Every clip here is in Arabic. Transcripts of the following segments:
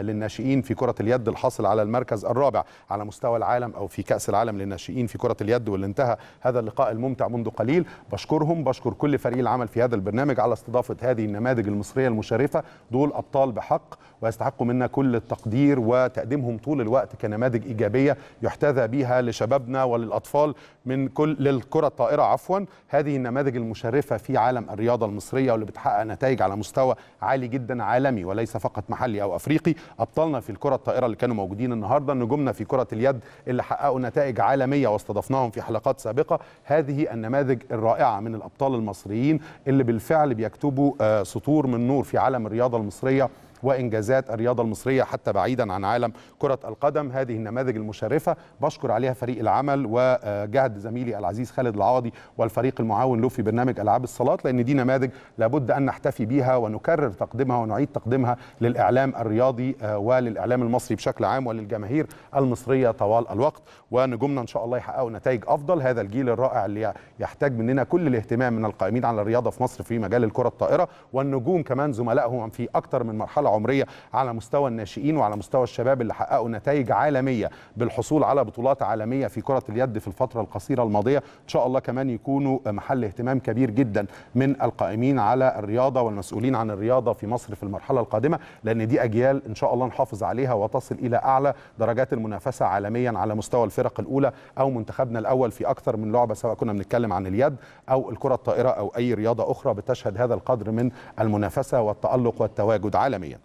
للناشئين في كرة اليد الحاصل على المركز الرابع على مستوى العالم أو في كأس العالم للناشئين في كرة اليد واللي انتهى هذا اللقاء الممتع منذ قليل بشكرهم بشكر كل فريق العمل في هذا البرنامج على استضافة هذه النماذج المصرية المشرفة دول أبطال بحق ويستحقوا منا كل التقدير وتقديمهم طول الوقت كنماذج إيجابية يحتذى بها لشبابنا وللأطفال من كل للكرة الطائرة عفوا هذه النماذج المشرفة في عالم الرياضة المصرية واللي بتحقق نتائج على مستوى عالي جدا عالمي وليس فقط محلي أو أفريقي ابطالنا في الكره الطائره اللي كانوا موجودين النهارده نجومنا في كره اليد اللي حققوا نتائج عالميه واستضفناهم في حلقات سابقه هذه النماذج الرائعه من الابطال المصريين اللي بالفعل بيكتبوا آه، سطور من نور في عالم الرياضه المصريه وإنجازات الرياضة المصرية حتى بعيدا عن عالم كرة القدم هذه النماذج المشرفة بشكر عليها فريق العمل وجهد زميلي العزيز خالد العوضي والفريق المعاون له في برنامج ألعاب الصالات لأن دي نماذج لابد أن نحتفي بها ونكرر تقديمها ونعيد تقديمها للإعلام الرياضي آه، وللإعلام المصري بشكل عام وللجماهير المصرية طوال الوقت ونجومنا إن شاء الله يحققوا نتائج أفضل هذا الجيل الرائع اللي يحتاج مننا كل الاهتمام من القائمين على الرياضة في مصر في مجال الكرة الطائرة والنجوم كمان زملائهم في أكثر من مرحلة العمريه على مستوى الناشئين وعلى مستوى الشباب اللي حققوا نتائج عالميه بالحصول على بطولات عالميه في كره اليد في الفتره القصيره الماضيه ان شاء الله كمان يكونوا محل اهتمام كبير جدا من القائمين على الرياضه والمسؤولين عن الرياضه في مصر في المرحله القادمه لان دي اجيال ان شاء الله نحافظ عليها وتصل الى اعلى درجات المنافسه عالميا على مستوى الفرق الاولى او منتخبنا الاول في اكثر من لعبه سواء كنا بنتكلم عن اليد او الكره الطائره او اي رياضه اخرى بتشهد هذا القدر من المنافسه والتالق والتواجد عالميا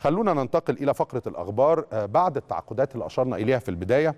خلونا ننتقل إلى فقرة الأخبار آه، بعد التعاقدات اللي أشرنا إليها في البداية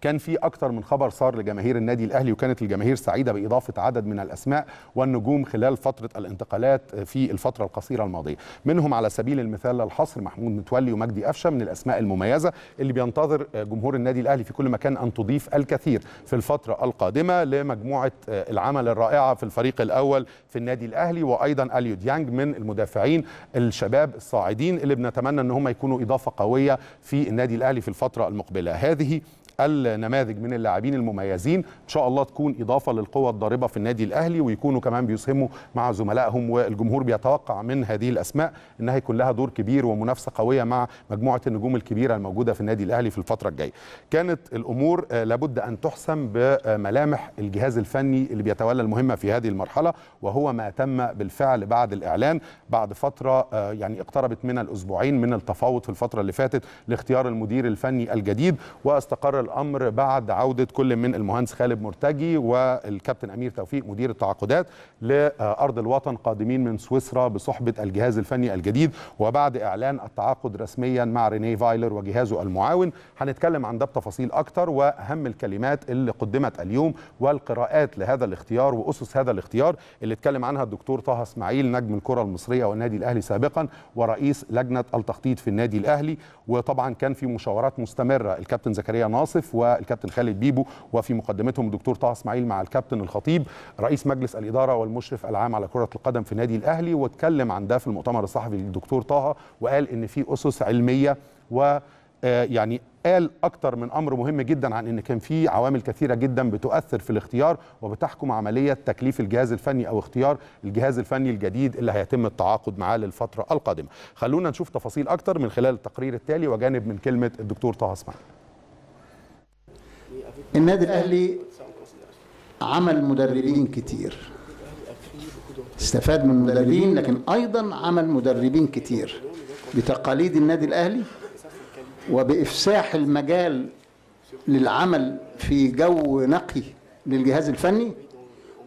كان في اكثر من خبر صار لجماهير النادي الاهلي وكانت الجماهير سعيده باضافه عدد من الاسماء والنجوم خلال فتره الانتقالات في الفتره القصيره الماضيه منهم على سبيل المثال الحصر محمود متولي ومجدي قفشه من الاسماء المميزه اللي بينتظر جمهور النادي الاهلي في كل مكان ان تضيف الكثير في الفتره القادمه لمجموعه العمل الرائعه في الفريق الاول في النادي الاهلي وايضا اليو ديانج من المدافعين الشباب الصاعدين اللي بنتمنى ان هم يكونوا اضافه قويه في النادي الاهلي في الفتره المقبله هذه النماذج من اللاعبين المميزين ان شاء الله تكون اضافه للقوه الضاربه في النادي الاهلي ويكونوا كمان بيسهموا مع زملائهم والجمهور بيتوقع من هذه الاسماء انها يكون لها دور كبير ومنافسه قويه مع مجموعه النجوم الكبيره الموجوده في النادي الاهلي في الفتره الجايه كانت الامور آه، لابد ان تحسم بملامح الجهاز الفني اللي بيتولى المهمه في هذه المرحله وهو ما تم بالفعل بعد الاعلان بعد فتره آه، يعني اقتربت من الاسبوعين من التفاوض في الفتره اللي فاتت لاختيار المدير الفني الجديد واستقر الامر بعد عوده كل من المهندس خالد مرتجي والكابتن امير توفيق مدير التعاقدات لارض الوطن قادمين من سويسرا بصحبه الجهاز الفني الجديد وبعد اعلان التعاقد رسميا مع ريني فايلر وجهازه المعاون هنتكلم عن ده بتفاصيل اكتر واهم الكلمات اللي قدمت اليوم والقراءات لهذا الاختيار واسس هذا الاختيار اللي اتكلم عنها الدكتور طه اسماعيل نجم الكره المصريه والنادي الاهلي سابقا ورئيس لجنه التخطيط في النادي الاهلي وطبعا كان في مشاورات مستمره الكابتن زكريا ناصر منصف والكابتن خالد بيبو وفي مقدمتهم الدكتور طه اسماعيل مع الكابتن الخطيب رئيس مجلس الاداره والمشرف العام على كره القدم في النادي الاهلي واتكلم عن ده في المؤتمر الصحفي للدكتور طه وقال ان في اسس علميه و آه، يعني قال اكتر من امر مهم جدا عن ان كان في عوامل كثيره جدا بتؤثر في الاختيار وبتحكم عمليه تكليف الجهاز الفني او اختيار الجهاز الفني الجديد اللي هيتم التعاقد معاه للفتره القادمه خلونا نشوف تفاصيل اكتر من خلال التقرير التالي وجانب من كلمه الدكتور طه اسماعيل النادي الاهلي عمل مدربين كتير استفاد من المدربين لكن ايضا عمل مدربين كتير بتقاليد النادي الاهلي وبافساح المجال للعمل في جو نقي للجهاز الفني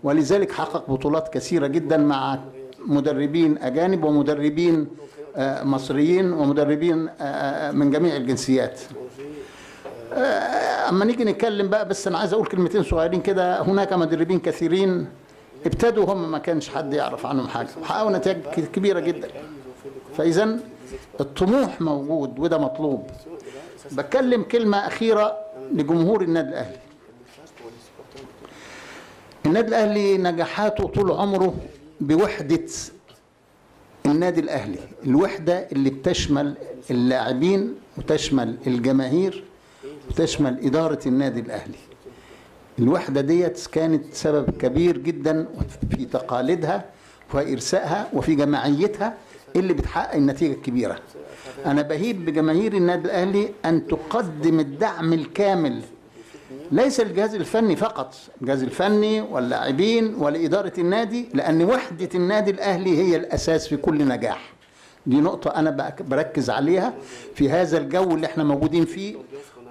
ولذلك حقق بطولات كثيره جدا مع مدربين اجانب ومدربين آه، مصريين ومدربين آه، آه، من جميع الجنسيات آه، اما نيجي نتكلم بقى بس انا عايز اقول كلمتين صغيرين كده هناك مدربين كثيرين ابتدوا هم ما كانش حد يعرف عنهم حاجه وحققوا نتائج كبيره جدا فاذا الطموح موجود وده مطلوب بتكلم كلمه اخيره لجمهور النادي الاهلي النادي الاهلي نجاحاته طول عمره بوحده النادي الاهلي الوحده اللي بتشمل اللاعبين وتشمل الجماهير تشمل إدارة النادي الأهلي الوحدة ديت كانت سبب كبير جدا في تقاليدها وإرسائها وفي جماعيتها اللي بتحقق النتيجة الكبيرة أنا بهيب بجماهير النادي الأهلي أن تقدم الدعم الكامل ليس الجهاز الفني فقط الجهاز الفني واللاعبين ولإدارة النادي لأن وحدة النادي الأهلي هي الأساس في كل نجاح دي نقطة أنا بركز عليها في هذا الجو اللي احنا موجودين فيه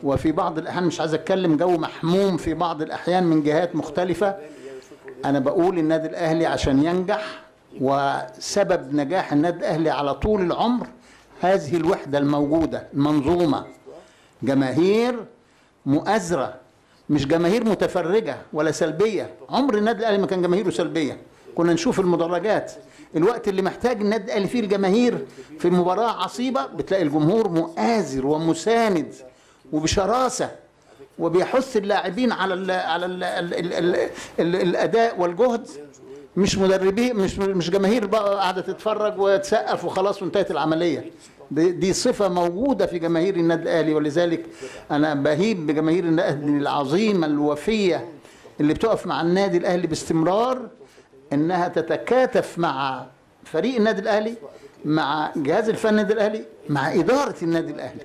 وفي بعض الأحيان مش عايز أتكلم جو محموم في بعض الأحيان من جهات مختلفة أنا بقول النادي الأهلي عشان ينجح وسبب نجاح النادي الأهلي على طول العمر هذه الوحدة الموجودة المنظومة جماهير مؤازرة مش جماهير متفرجة ولا سلبية عمر النادي الأهلي ما كان جماهيره سلبية كنا نشوف المدرجات الوقت اللي محتاج النادي الاهلي فيه الجماهير في مباراه عصيبه بتلاقي الجمهور مؤازر ومساند وبشراسه وبيحث اللاعبين على الـ على الـ الـ الـ الـ الـ الاداء والجهد مش مدربين مش مش جماهير بقى قاعده تتفرج وتسقف وخلاص وانتهت العمليه دي, دي صفه موجوده في جماهير النادي الاهلي ولذلك انا بهيب بجماهير النادي العظيمه الوفيه اللي بتقف مع النادي الاهلي باستمرار انها تتكاتف مع فريق النادي الاهلي مع جهاز الفن النادي الاهلي مع اداره النادي الاهلي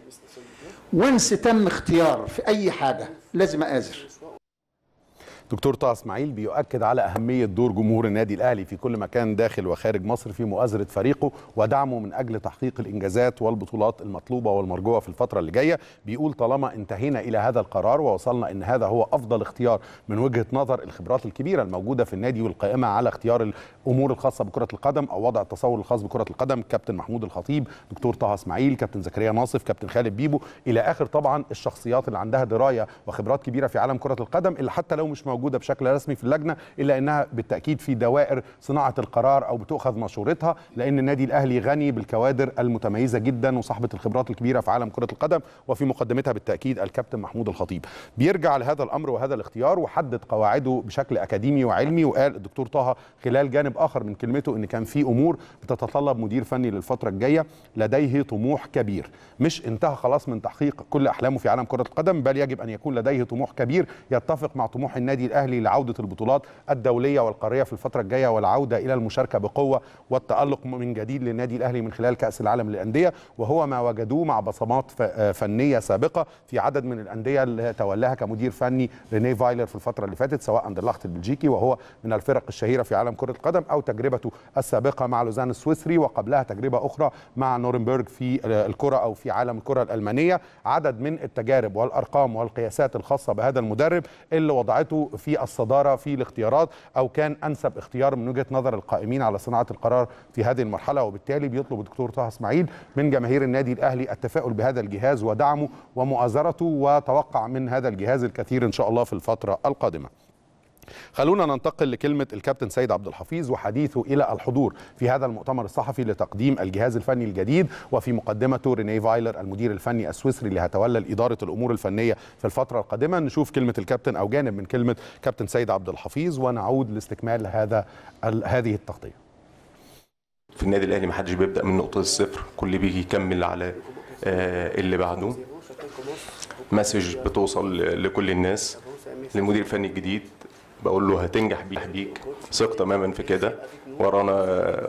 وانس تم اختيار في اي حاجه لازم اقازر دكتور طه اسماعيل بيؤكد على اهميه دور جمهور النادي الاهلي في كل مكان داخل وخارج مصر في مؤازره فريقه ودعمه من اجل تحقيق الانجازات والبطولات المطلوبه والمرجوه في الفتره اللي جايه بيقول طالما انتهينا الى هذا القرار ووصلنا ان هذا هو افضل اختيار من وجهه نظر الخبرات الكبيره الموجوده في النادي والقائمه على اختيار الامور الخاصه بكره القدم او وضع التصور الخاص بكره القدم كابتن محمود الخطيب دكتور طه اسماعيل كابتن زكريا ناصف كابتن خالد بيبو الى اخر طبعا الشخصيات اللي عندها درايه وخبرات كبيره في عالم كره القدم اللي حتى لو مش موجوده بشكل رسمي في اللجنه الا انها بالتاكيد في دوائر صناعه القرار او بتؤخذ مشورتها لان النادي الاهلي غني بالكوادر المتميزه جدا وصاحبه الخبرات الكبيره في عالم كره القدم وفي مقدمتها بالتاكيد الكابتن محمود الخطيب بيرجع لهذا الامر وهذا الاختيار وحدد قواعده بشكل اكاديمي وعلمي وقال الدكتور طه خلال جانب اخر من كلمته ان كان في امور بتتطلب مدير فني للفتره الجايه لديه طموح كبير مش انتهى خلاص من تحقيق كل احلامه في عالم كره القدم بل يجب ان يكون لديه طموح كبير يتفق مع طموح النادي النادي الاهلي لعوده البطولات الدوليه والقاريه في الفتره الجايه والعوده الى المشاركه بقوه والتالق من جديد للنادي الاهلي من خلال كاس العالم للانديه وهو ما وجدوه مع بصمات آه، فنيه سابقه في عدد من الانديه اللي تولاها كمدير فني ريني فايلر في الفتره اللي فاتت سواء اندرلخت البلجيكي وهو من الفرق الشهيره في عالم كره القدم او تجربته السابقه مع لوزان السويسري وقبلها تجربه اخرى مع نورنبرغ في آه، الكره او في عالم الكره الالمانيه عدد من التجارب والارقام والقياسات الخاصه بهذا المدرب اللي وضعته في الصداره في الاختيارات او كان انسب اختيار من وجهه نظر القائمين على صناعه القرار في هذه المرحله وبالتالي بيطلب الدكتور طه اسماعيل من جماهير النادي الاهلي التفاؤل بهذا الجهاز ودعمه ومؤازرته وتوقع من هذا الجهاز الكثير ان شاء الله في الفتره القادمه خلونا ننتقل لكلمة الكابتن سيد عبد الحفيظ وحديثه إلى الحضور في هذا المؤتمر الصحفي لتقديم الجهاز الفني الجديد وفي مقدمته ريني فايلر المدير الفني السويسري اللي هيتولى إدارة الأمور الفنية في الفترة القادمة نشوف كلمة الكابتن أو جانب من كلمة كابتن سيد عبد الحفيظ ونعود لاستكمال هذا هذه التغطية في النادي الأهلي محدش بيبدأ من نقطة الصفر كل بيجي يكمل على آه، اللي بعده مسج بتوصل لكل الناس للمدير الفني الجديد بقول له هتنجح بيك بيك ثق تماما في كده ورانا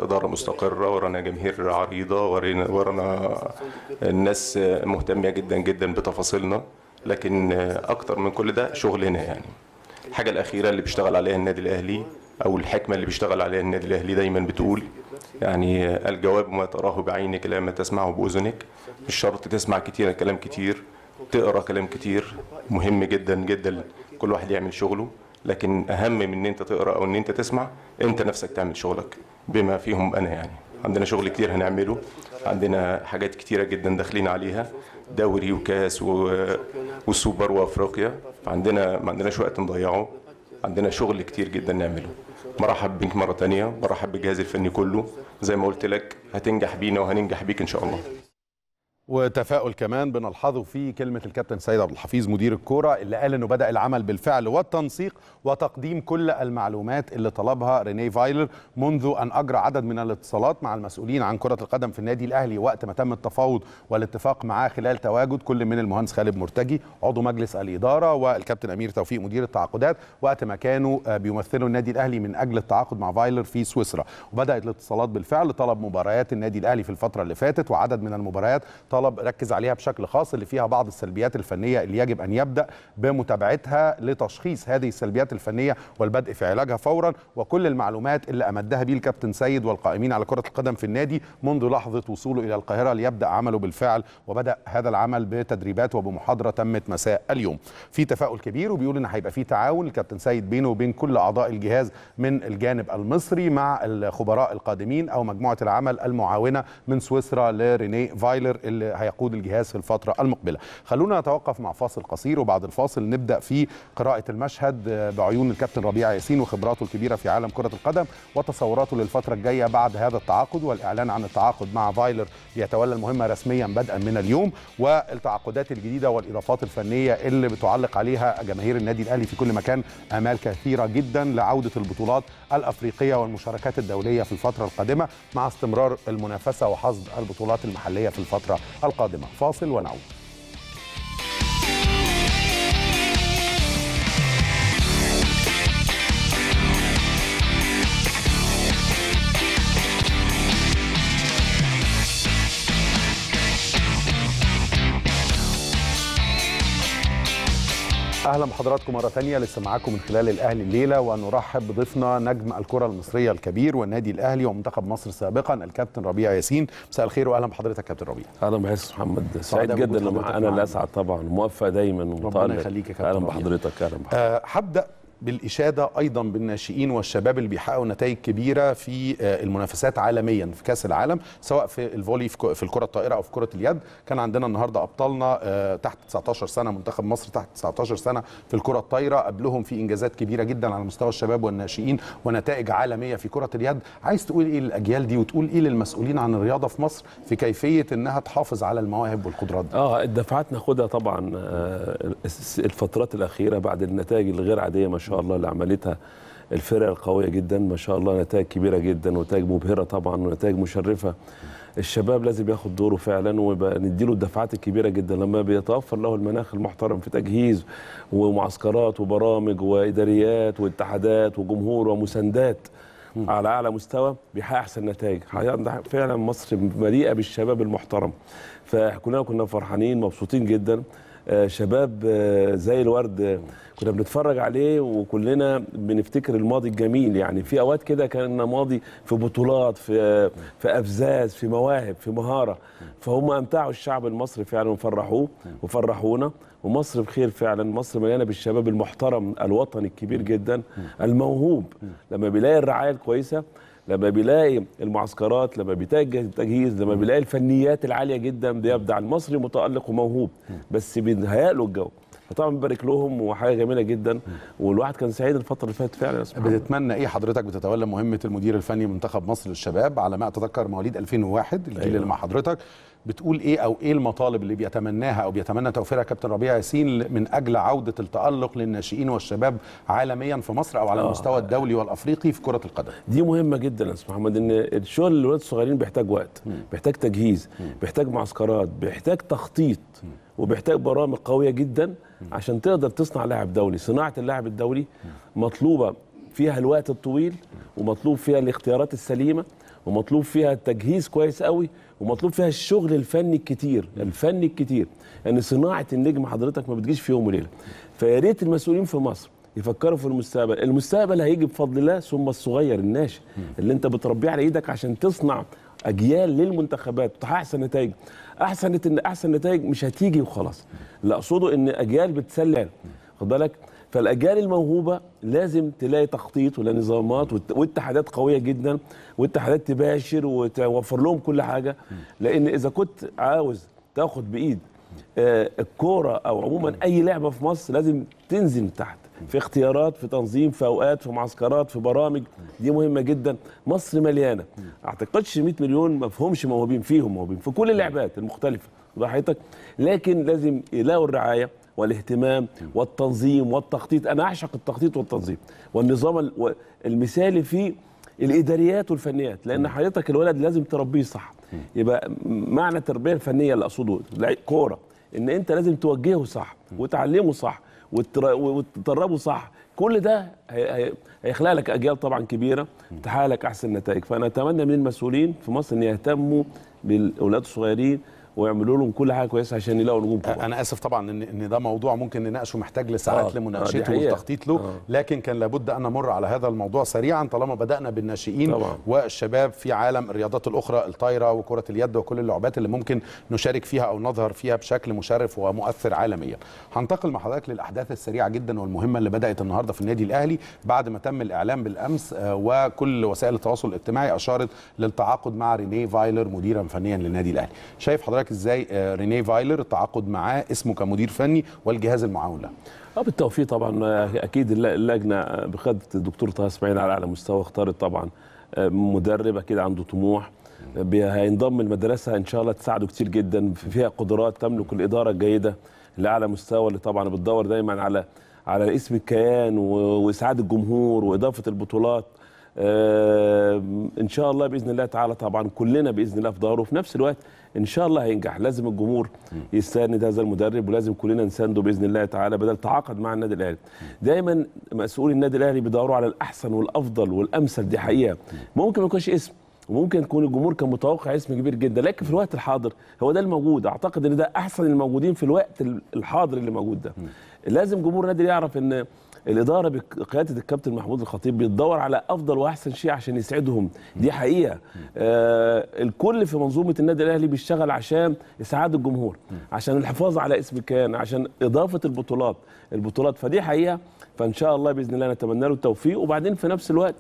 إدارة مستقرة ورانا جماهير عريضة ورانا الناس مهتمة جدا جدا بتفاصيلنا لكن أكتر من كل ده شغلنا يعني الحاجة الأخيرة اللي بيشتغل عليها النادي الأهلي أو الحكمة اللي بيشتغل عليها النادي الأهلي دايما بتقول يعني الجواب ما تراه بعينك لا ما تسمعه بأذنك مش شرط تسمع كتير كلام كتير تقرا كلام كتير مهم جدا جدا كل واحد يعمل شغله لكن اهم من ان انت تقرا او ان انت تسمع انت نفسك تعمل شغلك بما فيهم انا يعني عندنا شغل كتير هنعمله عندنا حاجات كتيره جدا داخلين عليها دوري وكاس و... وسوبر وافريقيا عندنا ما عندناش وقت نضيعه عندنا شغل كتير جدا نعمله مرحب بيك مره تانية مرحب بالجهاز الفني كله زي ما قلت لك هتنجح بينا وهننجح بيك ان شاء الله وتفاؤل كمان بنلحظه في كلمه الكابتن سيد عبد الحفيظ مدير الكوره اللي قال انه بدا العمل بالفعل والتنسيق وتقديم كل المعلومات اللي طلبها ريني فايلر منذ ان اجرى عدد من الاتصالات مع المسؤولين عن كره القدم في النادي الاهلي وقت ما تم التفاوض والاتفاق معاه خلال تواجد كل من المهندس خالد مرتجي عضو مجلس الاداره والكابتن امير توفيق مدير التعاقدات وقت ما كانوا آه، بيمثلوا النادي الاهلي من اجل التعاقد مع فايلر في سويسرا وبدات الاتصالات بالفعل طلب مباريات النادي الاهلي في الفتره اللي فاتت وعدد من المباريات طلب ركز عليها بشكل خاص اللي فيها بعض السلبيات الفنيه اللي يجب ان يبدا بمتابعتها لتشخيص هذه السلبيات الفنيه والبدء في علاجها فورا وكل المعلومات اللي امدها به الكابتن سيد والقائمين على كره القدم في النادي منذ لحظه وصوله الى القاهره ليبدا عمله بالفعل وبدا هذا العمل بتدريبات وبمحاضره تمت مساء اليوم في تفاؤل كبير وبيقول ان هيبقى في تعاون الكابتن سيد بينه وبين كل اعضاء الجهاز من الجانب المصري مع الخبراء القادمين او مجموعه العمل المعاونه من سويسرا لريني فايلر اللي اللي هيقود الجهاز في الفترة المقبلة خلونا نتوقف مع فاصل قصير وبعد الفاصل نبدأ في قراءة المشهد بعيون الكابتن ربيع ياسين وخبراته الكبيرة في عالم كرة القدم وتصوراته للفترة الجاية بعد هذا التعاقد والإعلان عن التعاقد مع فايلر ليتولى المهمة رسميا بدءا من اليوم والتعاقدات الجديدة والإضافات الفنية اللي بتعلق عليها جماهير النادي الأهلي في كل مكان آمال كثيرة جدا لعودة البطولات الأفريقية والمشاركات الدولية في الفترة القادمة مع استمرار المنافسة وحصد البطولات المحلية في الفترة القادمة فاصل ونعود اهلا بحضراتكم مره ثانيه لسه معاكم من خلال الاهلي الليله ونرحب بضيفنا نجم الكره المصريه الكبير والنادي الاهلي ومنتخب مصر سابقا الكابتن ربيع ياسين مساء الخير واهلا بحضرتك كابتن ربيع اهلا بحضرتك محمد سعيد جدا انا اللي اسعد طبعا موفق دايما وطالب ربنا يخليك يا كابتن اهلا بحضرتك اهلا بحضرتك آه، هبدا بالإشادة أيضا بالناشئين والشباب اللي بيحققوا نتائج كبيرة في آه، المنافسات عالميا في كأس العالم سواء في الفولي في الكرة الطائرة أو في كرة اليد كان عندنا النهاردة أبطالنا آه، تحت 19 سنة منتخب مصر تحت 19 سنة في الكرة الطائرة قبلهم في إنجازات كبيرة جدا على مستوى الشباب والناشئين ونتائج عالمية في كرة اليد عايز تقول إيه للأجيال دي وتقول إيه للمسؤولين عن الرياضة في مصر في كيفية إنها تحافظ على المواهب والقدرات دي آه الدفعات ناخدها طبعا آه، الفترات الأخيرة بعد النتائج الغير عادية ما شاء الله اللي عملتها الفرق القويه جدا ما شاء الله نتائج كبيره جدا ونتائج مبهره طبعا ونتائج مشرفه الشباب لازم ياخد دوره فعلا ويبقى نديله الدفعات الكبيره جدا لما بيتوفر له المناخ المحترم في تجهيز ومعسكرات وبرامج واداريات واتحادات وجمهور ومساندات على اعلى مستوى بيحقق احسن نتائج فعلا مصر مليئه بالشباب المحترم فكلنا كنا فرحانين مبسوطين جدا آه، شباب آه، زي الورد آه، كنا بنتفرج عليه وكلنا بنفتكر الماضي الجميل يعني في اوقات كده كان ماضي في بطولات في في افزاز في مواهب في مهاره فهم امتعوا الشعب المصري فعلا وفرحوه وفرحونا ومصر بخير فعلا مصر مليانه بالشباب المحترم الوطني الكبير جدا الموهوب لما بيلاقي الرعايه الكويسه لما بيلاقي المعسكرات لما بيتجه التجهيز لما بيلاقي الفنيات العاليه جدا بيبدع المصري متالق وموهوب بس بيهيئ له الجو فطبعا بنبارك لهم وحاجه جميله جدا والواحد كان سعيد الفتره اللي فاتت فعلا بتتمنى ايه حضرتك بتتولى مهمه المدير الفني منتخب مصر للشباب على ما اتذكر مواليد 2001 الجيل أيوة. اللي مع حضرتك بتقول ايه او ايه المطالب اللي بيتمناها او بيتمنى توفيرها كابتن ربيع ياسين من اجل عوده التالق للناشئين والشباب عالميا في مصر او على آه. المستوى الدولي والافريقي في كره القدم دي مهمه جدا يا استاذ محمد ان الشغل الولاد الصغيرين بيحتاج وقت م. بيحتاج تجهيز م. بيحتاج معسكرات بيحتاج تخطيط م. وبيحتاج برامج قويه جدا عشان تقدر تصنع لاعب دولي صناعه اللاعب الدولي مطلوبه فيها الوقت الطويل ومطلوب فيها الاختيارات السليمه ومطلوب فيها تجهيز كويس قوي ومطلوب فيها الشغل الفني الكتير الفني الكتير ان يعني صناعه النجم حضرتك ما بتجيش في يوم وليله فيا ريت المسؤولين في مصر يفكروا في المستقبل المستقبل هيجي بفضل الله ثم الصغير الناشئ اللي انت بتربيه على ايدك عشان تصنع اجيال للمنتخبات تحقق احسن نتائج احسن ان احسن نتائج مش هتيجي وخلاص اللي اقصده ان اجيال بتسلل خد بالك فالاجيال الموهوبه لازم تلاقي تخطيط ولا نظامات واتحادات قويه جدا واتحادات تباشر وتوفر لهم كل حاجه لان اذا كنت عاوز تاخد بايد آه، الكوره او عموما اي لعبه في مصر لازم تنزل تحت في اختيارات في تنظيم في اوقات في معسكرات في برامج دي مهمه جدا مصر مليانه اعتقدش 100 مليون ما فيهمش موهوبين فيهم موهوبين في كل اللعبات المختلفه براحتك لكن لازم يلاقوا الرعايه والاهتمام والتنظيم والتخطيط انا اعشق التخطيط والتنظيم والنظام المثالي في الاداريات والفنيات لان حضرتك الولد لازم تربيه صح يبقى معنى التربيه الفنيه اللي اقصده كوره ان انت لازم توجهه صح وتعلمه صح وتدربه صح كل ده هيخلق لك اجيال طبعا كبيره تحقق لك احسن نتائج فانا اتمنى من المسؤولين في مصر ان يهتموا بالاولاد الصغيرين ويعملوا لهم كل حاجه كويسه عشان يلاقوا نجوم انا اسف طبعا ان ان ده موضوع ممكن نناقشه محتاج لساعات آه. لمناقشته آه والتخطيط له آه. لكن كان لابد ان نمر على هذا الموضوع سريعا طالما بدانا بالناشئين طبعا. والشباب في عالم الرياضات الاخرى الطايره وكره اليد وكل اللعبات اللي ممكن نشارك فيها او نظهر فيها بشكل مشرف ومؤثر عالميا هنتقل مع حضرتك للاحداث السريعه جدا والمهمه اللي بدات النهارده في النادي الاهلي بعد ما تم الاعلان بالامس آه، وكل وسائل التواصل الاجتماعي اشارت للتعاقد مع رينيه فايلر مديرا فنيا للنادي الاهلي شايف حضرتك لك ازاي آه، رينيه فايلر التعاقد معاه اسمه كمدير فني والجهاز المعاون له اه بالتوفيق طبعا آه، اكيد اللجنه بقياده الدكتور طه اسماعيل على اعلى مستوى اختارت طبعا آه، مدرب اكيد عنده طموح هينضم المدرسه ان شاء الله تساعده كتير جدا فيها قدرات تملك الاداره الجيده لاعلى مستوى اللي طبعا بتدور دايما على على اسم الكيان واسعاد الجمهور واضافه البطولات ان شاء الله باذن الله تعالى طبعا كلنا باذن الله في ظهره وفي نفس الوقت ان شاء الله هينجح لازم الجمهور يساند هذا المدرب ولازم كلنا نسانده باذن الله تعالى بدل تعاقد مع النادي الاهلي دايما مسؤولي النادي الاهلي بيدوروا على الاحسن والافضل والامثل دي حقيقه ممكن ما يكونش اسم وممكن يكون الجمهور كان متوقع اسم كبير جدا لكن في الوقت الحاضر هو ده الموجود اعتقد ان ده احسن الموجودين في الوقت الحاضر اللي موجود ده لازم جمهور النادي يعرف ان الاداره بقياده الكابتن محمود الخطيب بيدور على افضل واحسن شيء عشان يسعدهم دي حقيقه آه الكل في منظومه النادي الاهلي بيشتغل عشان اسعاد الجمهور عشان الحفاظ على اسم كان عشان اضافه البطولات البطولات فدي حقيقه فان شاء الله باذن الله نتمنى له التوفيق وبعدين في نفس الوقت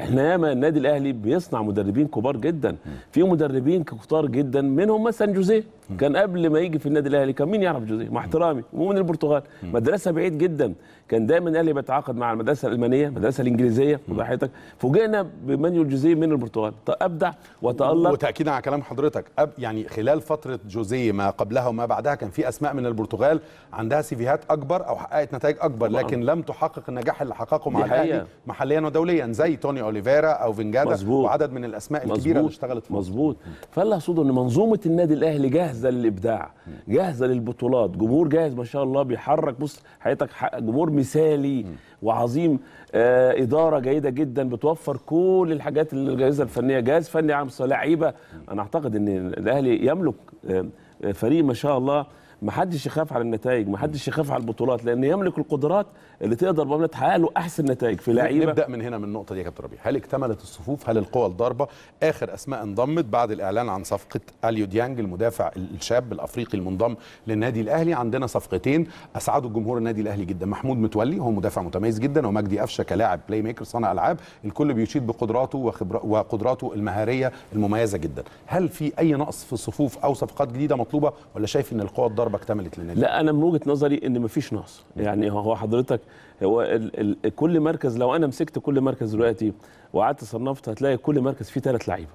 احنا ياما النادي الاهلي بيصنع مدربين كبار جدا في مدربين كتار جدا منهم مثلا جوزيه كان قبل ما يجي في النادي الاهلي كان مين يعرف جوزيه مع احترامي ومن البرتغال مدرسه بعيد جدا كان دايما الاهلي بيتعاقد مع المدرسه الالمانيه المدرسه الانجليزيه وضحيتك فوجئنا بمانيو جوزيه من البرتغال طيب، ابدع وتالق وتاكيدا على كلام حضرتك أب يعني خلال فتره جوزيه ما قبلها وما بعدها كان في اسماء من البرتغال عندها سيفيهات اكبر او حققت نتائج اكبر طبعا. لكن لم تحقق النجاح اللي حققه مع الاهلي محليا ودوليا زي توني اوليفيرا او فينجادا مزبوط. وعدد من الاسماء مزبوط. الكبيره اللي اشتغلت مظبوط فلا صدق ان منظومه النادي الاهلي جاهزه للابداع جاهزه للبطولات جمهور جاهز ما شاء الله بيحرك بص حياتك جمهور مثالي وعظيم آه، اداره جيده جدا بتوفر كل الحاجات اللي الجائزه الفنيه جهاز فني عام لعيبه انا اعتقد ان الاهلي يملك آه، آه، فريق ما شاء الله ما حدش يخاف على النتائج ما حدش يخاف على البطولات لان يملك القدرات اللي تقدر بقى تحقق له احسن نتائج في لعيبه نبدا من هنا من النقطه دي يا كابتن ربيع هل اكتملت الصفوف هل القوى الضاربه اخر اسماء انضمت بعد الاعلان عن صفقه اليو ديانج المدافع الشاب الافريقي المنضم للنادي الاهلي عندنا صفقتين اسعدوا جمهور النادي الاهلي جدا محمود متولي هو مدافع متميز جدا ومجدي قفشه كلاعب بلاي ميكر صانع العاب الكل بيشيد بقدراته وقدراته المهاريه المميزه جدا هل في اي نقص في الصفوف او صفقات جديده مطلوبه ولا شايف ان القوى الضاربه الحرب اكتملت للنادي لا انا من وجهه نظري ان مفيش نقص يعني هو حضرتك هو ال ال كل مركز لو انا مسكت كل مركز دلوقتي وقعدت صنفت هتلاقي كل مركز فيه ثلاث لعيبه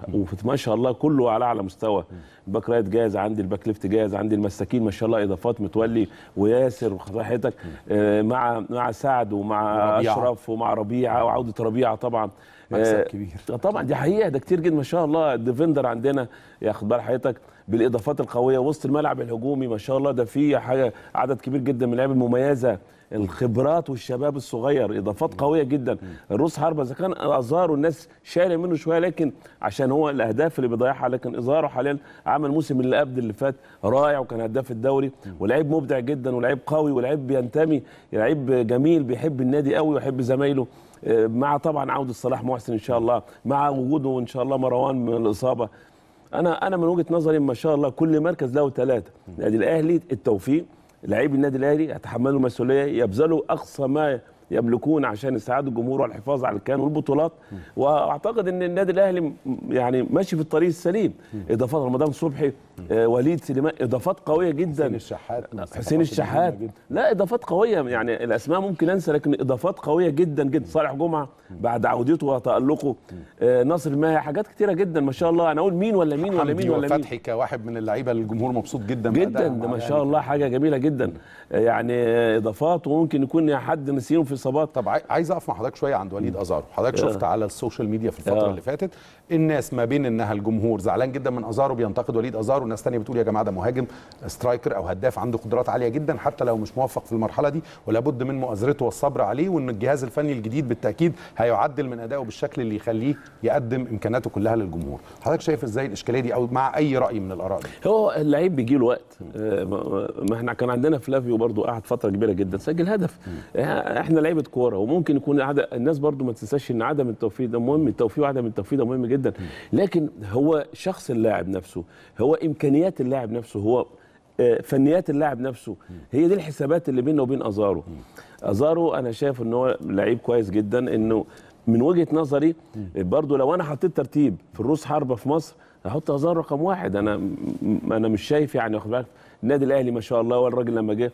وما شاء الله كله على اعلى مستوى الباك رايت جاهز عندي الباك ليفت جاهز عندي المساكين ما شاء الله اضافات متولي وياسر وراحتك آه، مع مع سعد ومع ربيعة. اشرف ومع ربيعه وعوده ربيعه طبعا مكسب آه، كبير طبعا دي حقيقه ده كتير جدا ما شاء الله الديفندر عندنا ياخد بال حضرتك بالاضافات القويه وسط الملعب الهجومي ما شاء الله ده فيه حاجه عدد كبير جدا من اللعيبه المميزه الخبرات والشباب الصغير اضافات قويه جدا الروس حربه اذا كان ازاره الناس شايله منه شويه لكن عشان هو الاهداف اللي بيضيعها لكن اظهاره حاليا عمل موسم اللي قبل اللي فات رائع وكان هداف الدوري ولعيب مبدع جدا ولعيب قوي ولعيب بينتمي لعيب جميل بيحب النادي قوي ويحب زمايله آه، مع طبعا عوده صلاح محسن ان شاء الله مع وجوده ان شاء الله مروان من الاصابه انا انا من وجهه نظري ما شاء الله كل مركز له ثلاثه النادي الاهلي التوفيق لعيب النادي الاهلي يتحملوا المسؤوليه يبذلوا اقصى ما يملكون عشان يساعدوا الجمهور والحفاظ على الكيان والبطولات واعتقد ان النادي الاهلي يعني ماشي في الطريق السليم اضافات رمضان صبحي آه، وليد سليمان اضافات قويه جدا حسين الشحات آه، حسين الشحات لا اضافات قويه يعني الاسماء ممكن انسى لكن اضافات قويه جدا جدا صالح جمعه بعد عودته وتالقه آه، ناصر ماهي حاجات كتيره جدا ما شاء الله انا اقول مين ولا مين ولا مين ولا مين فتحي كواحد من اللعيبه اللي الجمهور مبسوط جدا جدا ده ما يعني شاء الله حاجه جميله جدا يعني اضافات وممكن يكون حد نسيهم في الاصابات طب عايز اقف مع حضرتك شويه عند وليد ازارو حضرتك آه. شفت على السوشيال ميديا في الفتره آه. اللي فاتت الناس ما بين انها الجمهور زعلان جدا من ازارو بينتقد وليد ازارو وناس ثانيه بتقول يا جماعه ده مهاجم سترايكر او هداف عنده قدرات عاليه جدا حتى لو مش موفق في المرحله دي ولا بد من مؤازرته والصبر عليه وان الجهاز الفني الجديد بالتاكيد هيعدل من ادائه بالشكل اللي يخليه يقدم امكاناته كلها للجمهور حضرتك شايف ازاي الاشكاليه دي او مع اي راي من الاراء دي هو اللعيب بيجي له وقت آه، ما احنا كان عندنا فلافيو برضه قعد فتره كبيره جدا سجل هدف احنا لعيبه كوره وممكن يكون عدم الناس برضو ما تنساش ان عدم التوفيق ده مهم التوفيق وعدم التوفيق ده مهم جدا لكن هو شخص اللاعب نفسه هو امكانيات اللاعب نفسه هو آه، فنيات اللاعب نفسه هي دي الحسابات اللي بينه وبين ازارو ازارو انا شايف ان هو لعيب كويس جدا انه من وجهه نظري برضو لو انا حطيت ترتيب في الروس حربه في مصر هحط ازارو رقم واحد انا انا مش شايف يعني واخد بالك النادي الاهلي ما شاء الله والراجل لما جه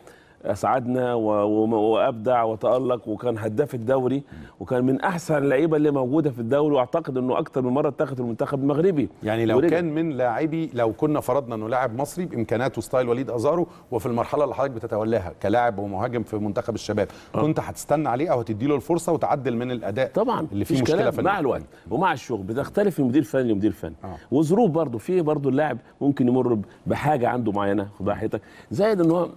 اسعدنا وابدع وتالق وكان هداف الدوري وكان من احسن اللعيبه اللي موجوده في الدوري واعتقد انه اكثر من مره اتخذ المنتخب المغربي يعني لو ورجع. كان من لاعبي لو كنا فرضنا انه لاعب مصري بامكاناته ستايل وليد ازارو وفي المرحله اللي حضرتك بتتولاها كلاعب ومهاجم في منتخب الشباب أه. كنت هتستنى عليه او هتدي له الفرصه وتعدل من الاداء طبعا اللي فيه مشكله فنيه مع الوقت ومع الشغل بتختلف من مدير فني لمدير فني أه. وظروف برضه في برضه اللاعب ممكن يمر بحاجه عنده معينه خد زائد ان هو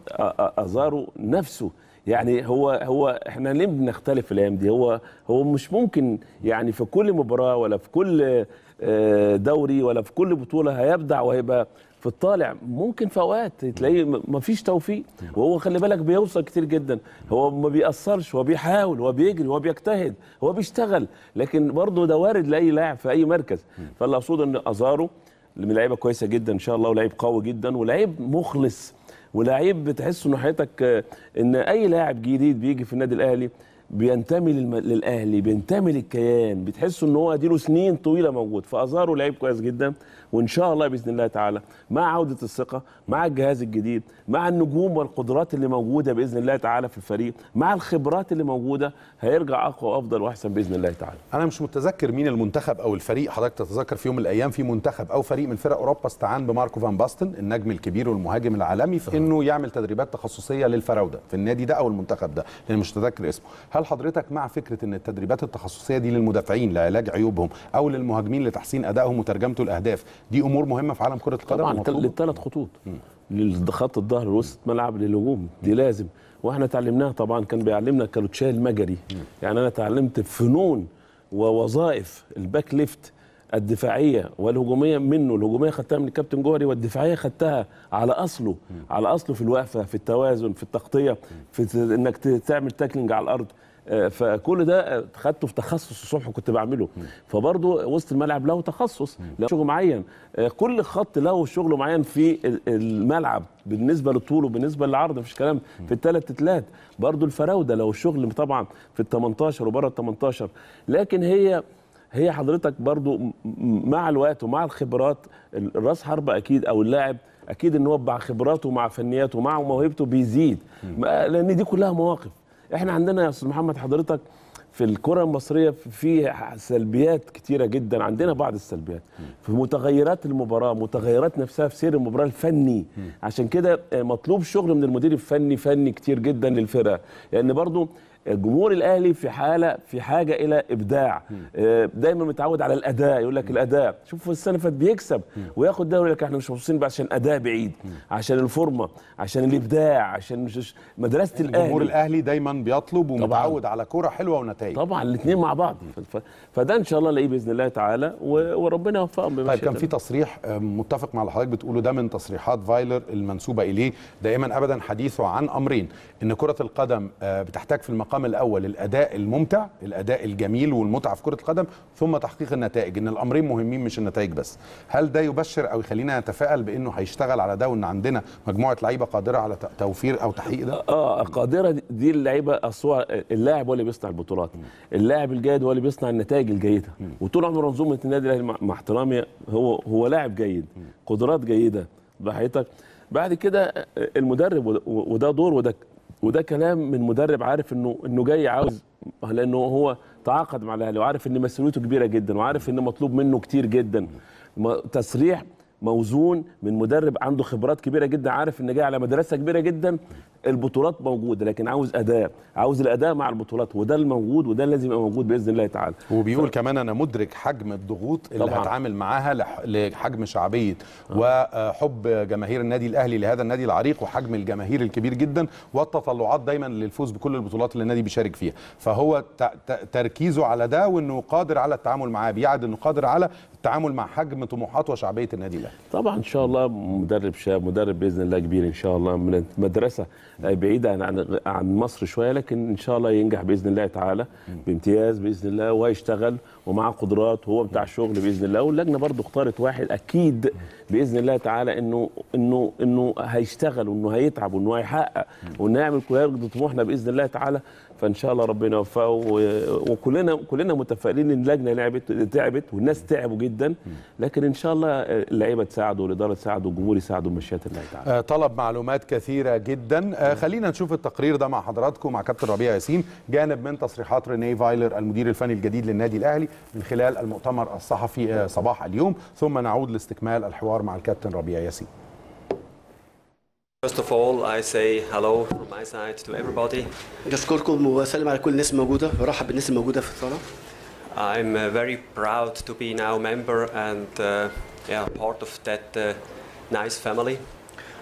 ازارو نفسه يعني هو هو احنا ليه بنختلف الايام دي هو هو مش ممكن يعني في كل مباراه ولا في كل آه، دوري ولا في كل بطوله هيبدع وهيبقى في الطالع ممكن في اوقات تلاقيه مفيش توفيق وهو خلي بالك بيوصل كتير جدا هو ما بيأثرش هو بيحاول هو بيجري هو بيجتهد هو بيشتغل لكن برضه ده وارد لاي لاعب في اي مركز فاللي اقصده ان ازارو من لعيبه كويسه جدا ان شاء الله ولعيب قوي جدا ولعيب مخلص ولاعيب بتحس انه حياتك ان اي لاعب جديد بيجي في النادي الاهلي بينتمي للاهلي بينتمي للكيان بتحس ان هو اديله سنين طويله موجود فازهره لعيب كويس جدا وان شاء الله باذن الله تعالى مع عوده الثقه مع الجهاز الجديد مع النجوم والقدرات اللي موجوده باذن الله تعالى في الفريق مع الخبرات اللي موجوده هيرجع اقوى وافضل واحسن باذن الله تعالى انا مش متذكر مين المنتخب او الفريق حضرتك تتذكر في يوم من الايام في منتخب او فريق من فرق اوروبا استعان بماركو فان باستن النجم الكبير والمهاجم العالمي في انه يعمل تدريبات تخصصيه للفراوده في النادي ده او المنتخب ده لان مش متذكر اسمه هل حضرتك مع فكره ان التدريبات التخصصيه دي للمدافعين لعلاج عيوبهم او للمهاجمين لتحسين ادائهم وترجمته الاهداف دي امور مهمه في عالم كره القدم طبعا للثلاث خطوط لخط الظهر وسط ملعب للهجوم دي لازم واحنا اتعلمناها طبعا كان بيعلمنا الكالوتشيه المجري يعني انا اتعلمت فنون ووظائف الباك ليفت الدفاعيه والهجوميه منه الهجوميه خدتها من الكابتن جوهري والدفاعيه خدتها على اصله على اصله في الوقفه في التوازن في التغطيه في انك تعمل تاكلينج على الارض فكل ده خدته في تخصص الصبح كنت بعمله فبرضه وسط الملعب له تخصص له شغل معين آه، كل خط له شغله معين في الملعب بالنسبه للطول وبالنسبه للعرض مفيش كلام في الثلاث تلات برضه الفراوده لو الشغل طبعا في ال 18 وبره ال 18 لكن هي هي حضرتك برضه مع الوقت ومع الخبرات الراس حربة أكيد أو اللاعب أكيد إن هو مع خبراته ومع فنياته ومع موهبته بيزيد لأن دي كلها مواقف احنا عندنا يا استاذ محمد حضرتك في الكره المصريه في سلبيات كتيره جدا عندنا بعض السلبيات في متغيرات المباراه متغيرات نفسها في سير المباراه الفني عشان كده آه، مطلوب شغل من المدير الفني فني كتير جدا للفرقه لان برضو جمهور الاهلي في حاله في حاجه الى ابداع آه، دايما متعود على الاداء يقول لك الاداء شوف السنه فات بيكسب وياخد دوري لك احنا مش مبسوطين بقى عشان اداء بعيد عشان الفورمه عشان الابداع عشان مش مدرسه يعني الاهلي الجمهور الاهلي دايما بيطلب ومتعود على كوره حلوه ونتائج طبعا الاثنين مع بعض فده ان شاء الله لاقيه باذن الله تعالى وربنا يوفقهم بما طيب كان في تصريح آه، متفق مع اللي حضرتك بتقوله ده من تصريحات فايلر المنسوبه اليه دائما ابدا حديثه عن امرين ان كره القدم آه، بتحتاج في المقام المقام الاول الاداء الممتع الاداء الجميل والمتعه في كره القدم ثم تحقيق النتائج ان الامرين مهمين مش النتائج بس هل ده يبشر او يخلينا نتفائل بانه هيشتغل على ده وان عندنا مجموعه لعيبه قادره على توفير او تحقيق ده اه, آه، قادره دي اللعيبه اصلا اللاعب هو اللي بيصنع البطولات اللاعب الجيد هو اللي بيصنع النتائج الجيده وطول عمر منظومه النادي الاهلي مع احترامي هو هو لاعب جيد قدرات جيده بحياتك بعد كده آه، المدرب وده دور وده وده كلام من مدرب عارف انه انه جاي عاوز لانه هو تعاقد مع الاهلي وعارف ان مسؤوليته كبيره جدا وعارف ان مطلوب منه كتير جدا تسريح موزون من مدرب عنده خبرات كبيره جدا عارف ان جاي على مدرسه كبيره جدا البطولات موجوده لكن عاوز اداء عاوز الاداء مع البطولات وده الموجود وده اللي لازم يبقى موجود باذن الله تعالى وبيقول ف... كمان انا مدرك حجم الضغوط اللي طبعا. هتعامل معاها لح... لحجم شعبيه آه. وحب جماهير النادي الاهلي لهذا النادي العريق وحجم الجماهير الكبير جدا والتطلعات دايما للفوز بكل البطولات اللي النادي بيشارك فيها فهو ت... ت... تركيزه على ده وانه قادر على التعامل معاه بيعد انه قادر على التعامل مع حجم طموحات وشعبيه النادي الاهلي طبعا ان شاء الله مدرب شاب مدرب باذن الله كبير ان شاء الله من مدرسه آه، بعيده عن عن مصر شويه لكن ان شاء الله ينجح باذن الله تعالى بامتياز باذن الله ويشتغل ومعه قدرات وهو بتاع شغل باذن الله واللجنه برضه اختارت واحد اكيد باذن الله تعالى انه انه انه هيشتغل وانه هيتعب وانه هيحقق وانه يعمل كل طموحنا باذن الله تعالى فان شاء الله ربنا يوفقه وكلنا كلنا متفائلين ان اللجنه لعبت تعبت والناس تعبوا جدا لكن ان شاء الله اللعيبه تساعدوا والاداره تساعدوا والجمهور يساعدوا المشيات الله تعالى. آه، طلب معلومات كثيره جدا آه، خلينا نشوف التقرير ده مع حضراتكم مع كابتن ربيع ياسين جانب من تصريحات ريني فايلر المدير الفني الجديد للنادي الاهلي من خلال المؤتمر الصحفي آه، صباح اليوم ثم نعود لاستكمال الحوار مع الكابتن ربيع ياسين First of all, I say hello from my side to everybody. I'm uh, very proud to be now member and uh, yeah, part of that uh, nice family.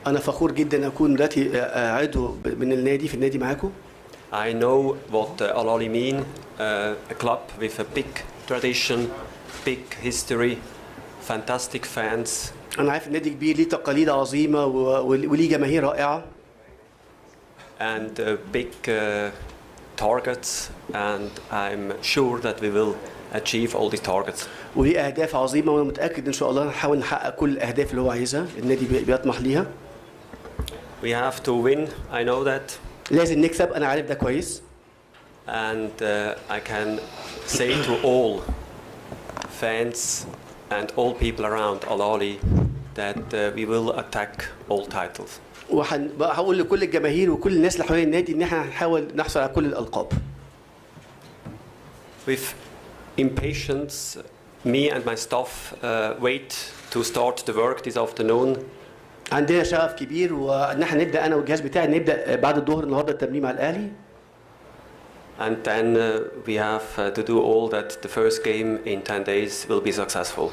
I know what uh, Al Ali mean, uh, a club with a big tradition, big history, fantastic fans, انا عارف النادي كبير ليه تقاليد عظيمه وليه جماهير رائعه and uh, big uh, targets and I'm sure that we will achieve all these targets. وليه اهداف عظيمه وانا متاكد ان شاء الله هنحاول نحقق كل الاهداف اللي هو عايزها النادي بيطمح ليها. We have to win, I know that. لازم نكسب انا عارف ده كويس. And uh, I can say to all fans and all people around Al Ali that uh, we will attack all titles. وهقول لكل الجماهير وكل الناس اللي حوالين النادي ان احنا هنحاول نحصل على كل الالقاب. With impatience, me and my staff uh, wait to start the work this afternoon. عندنا شغف كبير وان احنا نبدا انا والجهاز بتاعي نبدا بعد الظهر النهارده التمرين مع الاهلي. and then uh, we have uh, to do all that the first game in 10 days will be successful.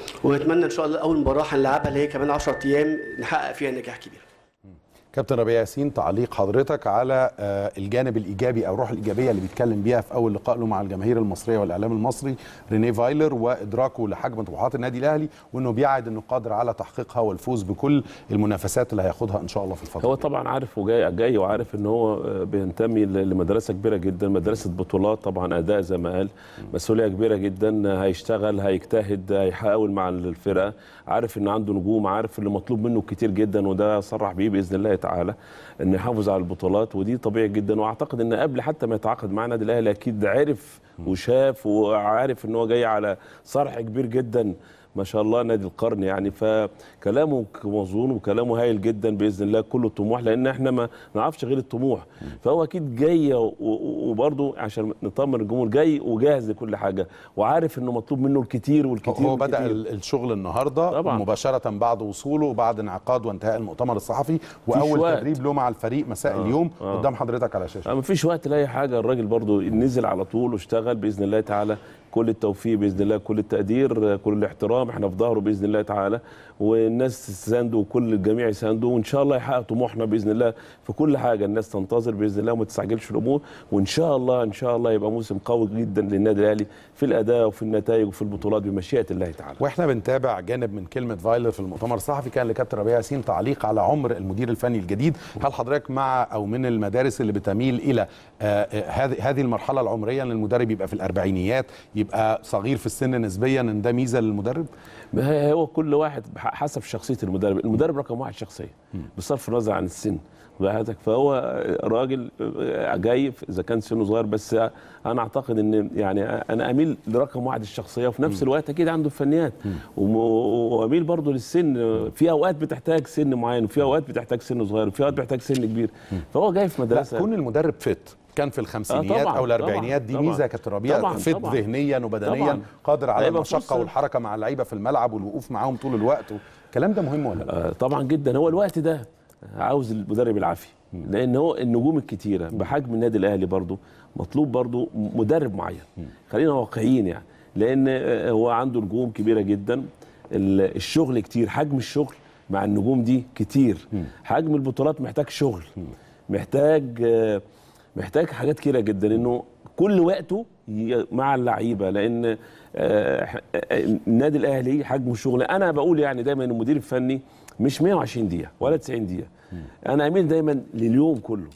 كابتن ربيع ياسين تعليق حضرتك على آه، الجانب الايجابي او الروح الايجابيه اللي بيتكلم بيها في اول لقاء له مع الجماهير المصريه والاعلام المصري رينيه فايلر وادراكه لحجم طموحات النادي الاهلي وانه بيعد انه قادر على تحقيقها والفوز بكل المنافسات اللي هياخدها ان شاء الله في الفتره هو طبعا عارف وجاي جاي وعارف ان هو آه، بينتمي لمدرسه كبيره جدا مدرسه بطولات طبعا اداء زي ما قال مسؤوليه كبيره جدا هيشتغل هيجتهد هيحاول مع الفرقه عارف ان عنده نجوم عارف اللي مطلوب منه كتير جدا وده صرح بيه باذن الله وتعالى ان يحافظ على البطولات ودي طبيعي جدا واعتقد ان قبل حتى ما يتعاقد مع النادي الاهلي اكيد عرف وشاف وعارف ان هو جاي على صرح كبير جدا ما شاء الله نادي القرن يعني فكلامه موزون وكلامه هايل جدا باذن الله كله طموح لان احنا ما نعرفش غير الطموح فهو اكيد جاي وبرده عشان نطمن الجمهور جاي وجاهز لكل حاجه وعارف انه مطلوب منه الكثير والكثير هو بدا والكتير. الشغل النهارده طبعا. مباشره بعد وصوله وبعد انعقاد وانتهاء المؤتمر الصحفي واول وقت. تدريب له مع الفريق مساء آه. اليوم آه. قدام حضرتك على الشاشه آه مفيش وقت لاي حاجه الراجل برده نزل على طول واشتغل باذن الله تعالى كل التوفيق باذن الله كل التقدير كل الاحترام احنا في ظهره باذن الله تعالى والناس تساندوا وكل الجميع يساندوا وان شاء الله يحقق طموحنا باذن الله في كل حاجه الناس تنتظر باذن الله وما تستعجلش الامور وان شاء الله ان شاء الله يبقى موسم قوي جدا للنادي الاهلي في الاداء وفي النتائج وفي البطولات بمشيئه الله تعالى. واحنا بنتابع جانب من كلمه فايلر في المؤتمر الصحفي كان لكابتن ربيع ياسين تعليق على عمر المدير الفني الجديد، هل حضرتك مع او من المدارس اللي بتميل الى آه، آه، هذه هذه المرحله العمريه ان المدرب يبقى في الاربعينيات يبقى صغير في السن نسبيا ان ده ميزه للمدرب؟ هو كل واحد حسب شخصيه المدرب المدرب رقم واحد شخصيه بصرف النظر عن السن بهاتك فهو راجل آه، جاي اذا كان سنه صغير بس انا اعتقد ان يعني انا اميل لرقم واحد الشخصيه وفي نفس الوقت اكيد عنده فنيات واميل برضه للسن في اوقات بتحتاج سن معين وفي اوقات بتحتاج سن صغير وفي اوقات بتحتاج سن كبير فهو جاي في مدرسه لا كون المدرب فت كان في الخمسينيات آه، او الاربعينيات دي ميزه ميزه كابتن ربيع فت ذهنيا وبدنيا قادر على المشقه أيوة، والحركه مع اللعيبه في الملعب والوقوف معاهم طول الوقت الكلام ده مهم ولا لا؟ آه، طبعا جدا هو الوقت ده عاوز المدرب العافيه لان هو النجوم الكتيره بحجم النادي الاهلي برضه مطلوب برضه مدرب معين خلينا واقعيين يعني لان آه، هو عنده نجوم كبيره جدا الشغل كتير حجم الشغل مع النجوم دي كتير حجم البطولات محتاج شغل محتاج محتاج حاجات كتيره جدا انه كل وقته مع اللعيبه لان آه، النادي الاهلي حجم الشغل انا بقول يعني دايما المدير الفني مش 120 دقيقه ولا 90 دقيقه انا اميل دايما لليوم كله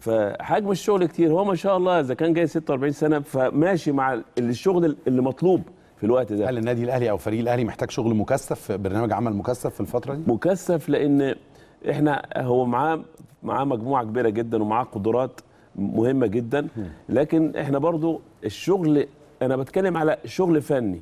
فحجم الشغل كتير هو ما شاء الله اذا كان جاي 46 سنه فماشي مع الشغل اللي مطلوب في الوقت ده هل النادي الاهلي او فريق الاهلي محتاج شغل مكثف برنامج عمل مكثف في الفتره دي مكثف لان احنا هو معاه معاه مجموعه كبيره جدا ومعاه قدرات مهمه جدا لكن احنا برضو الشغل انا بتكلم على شغل فني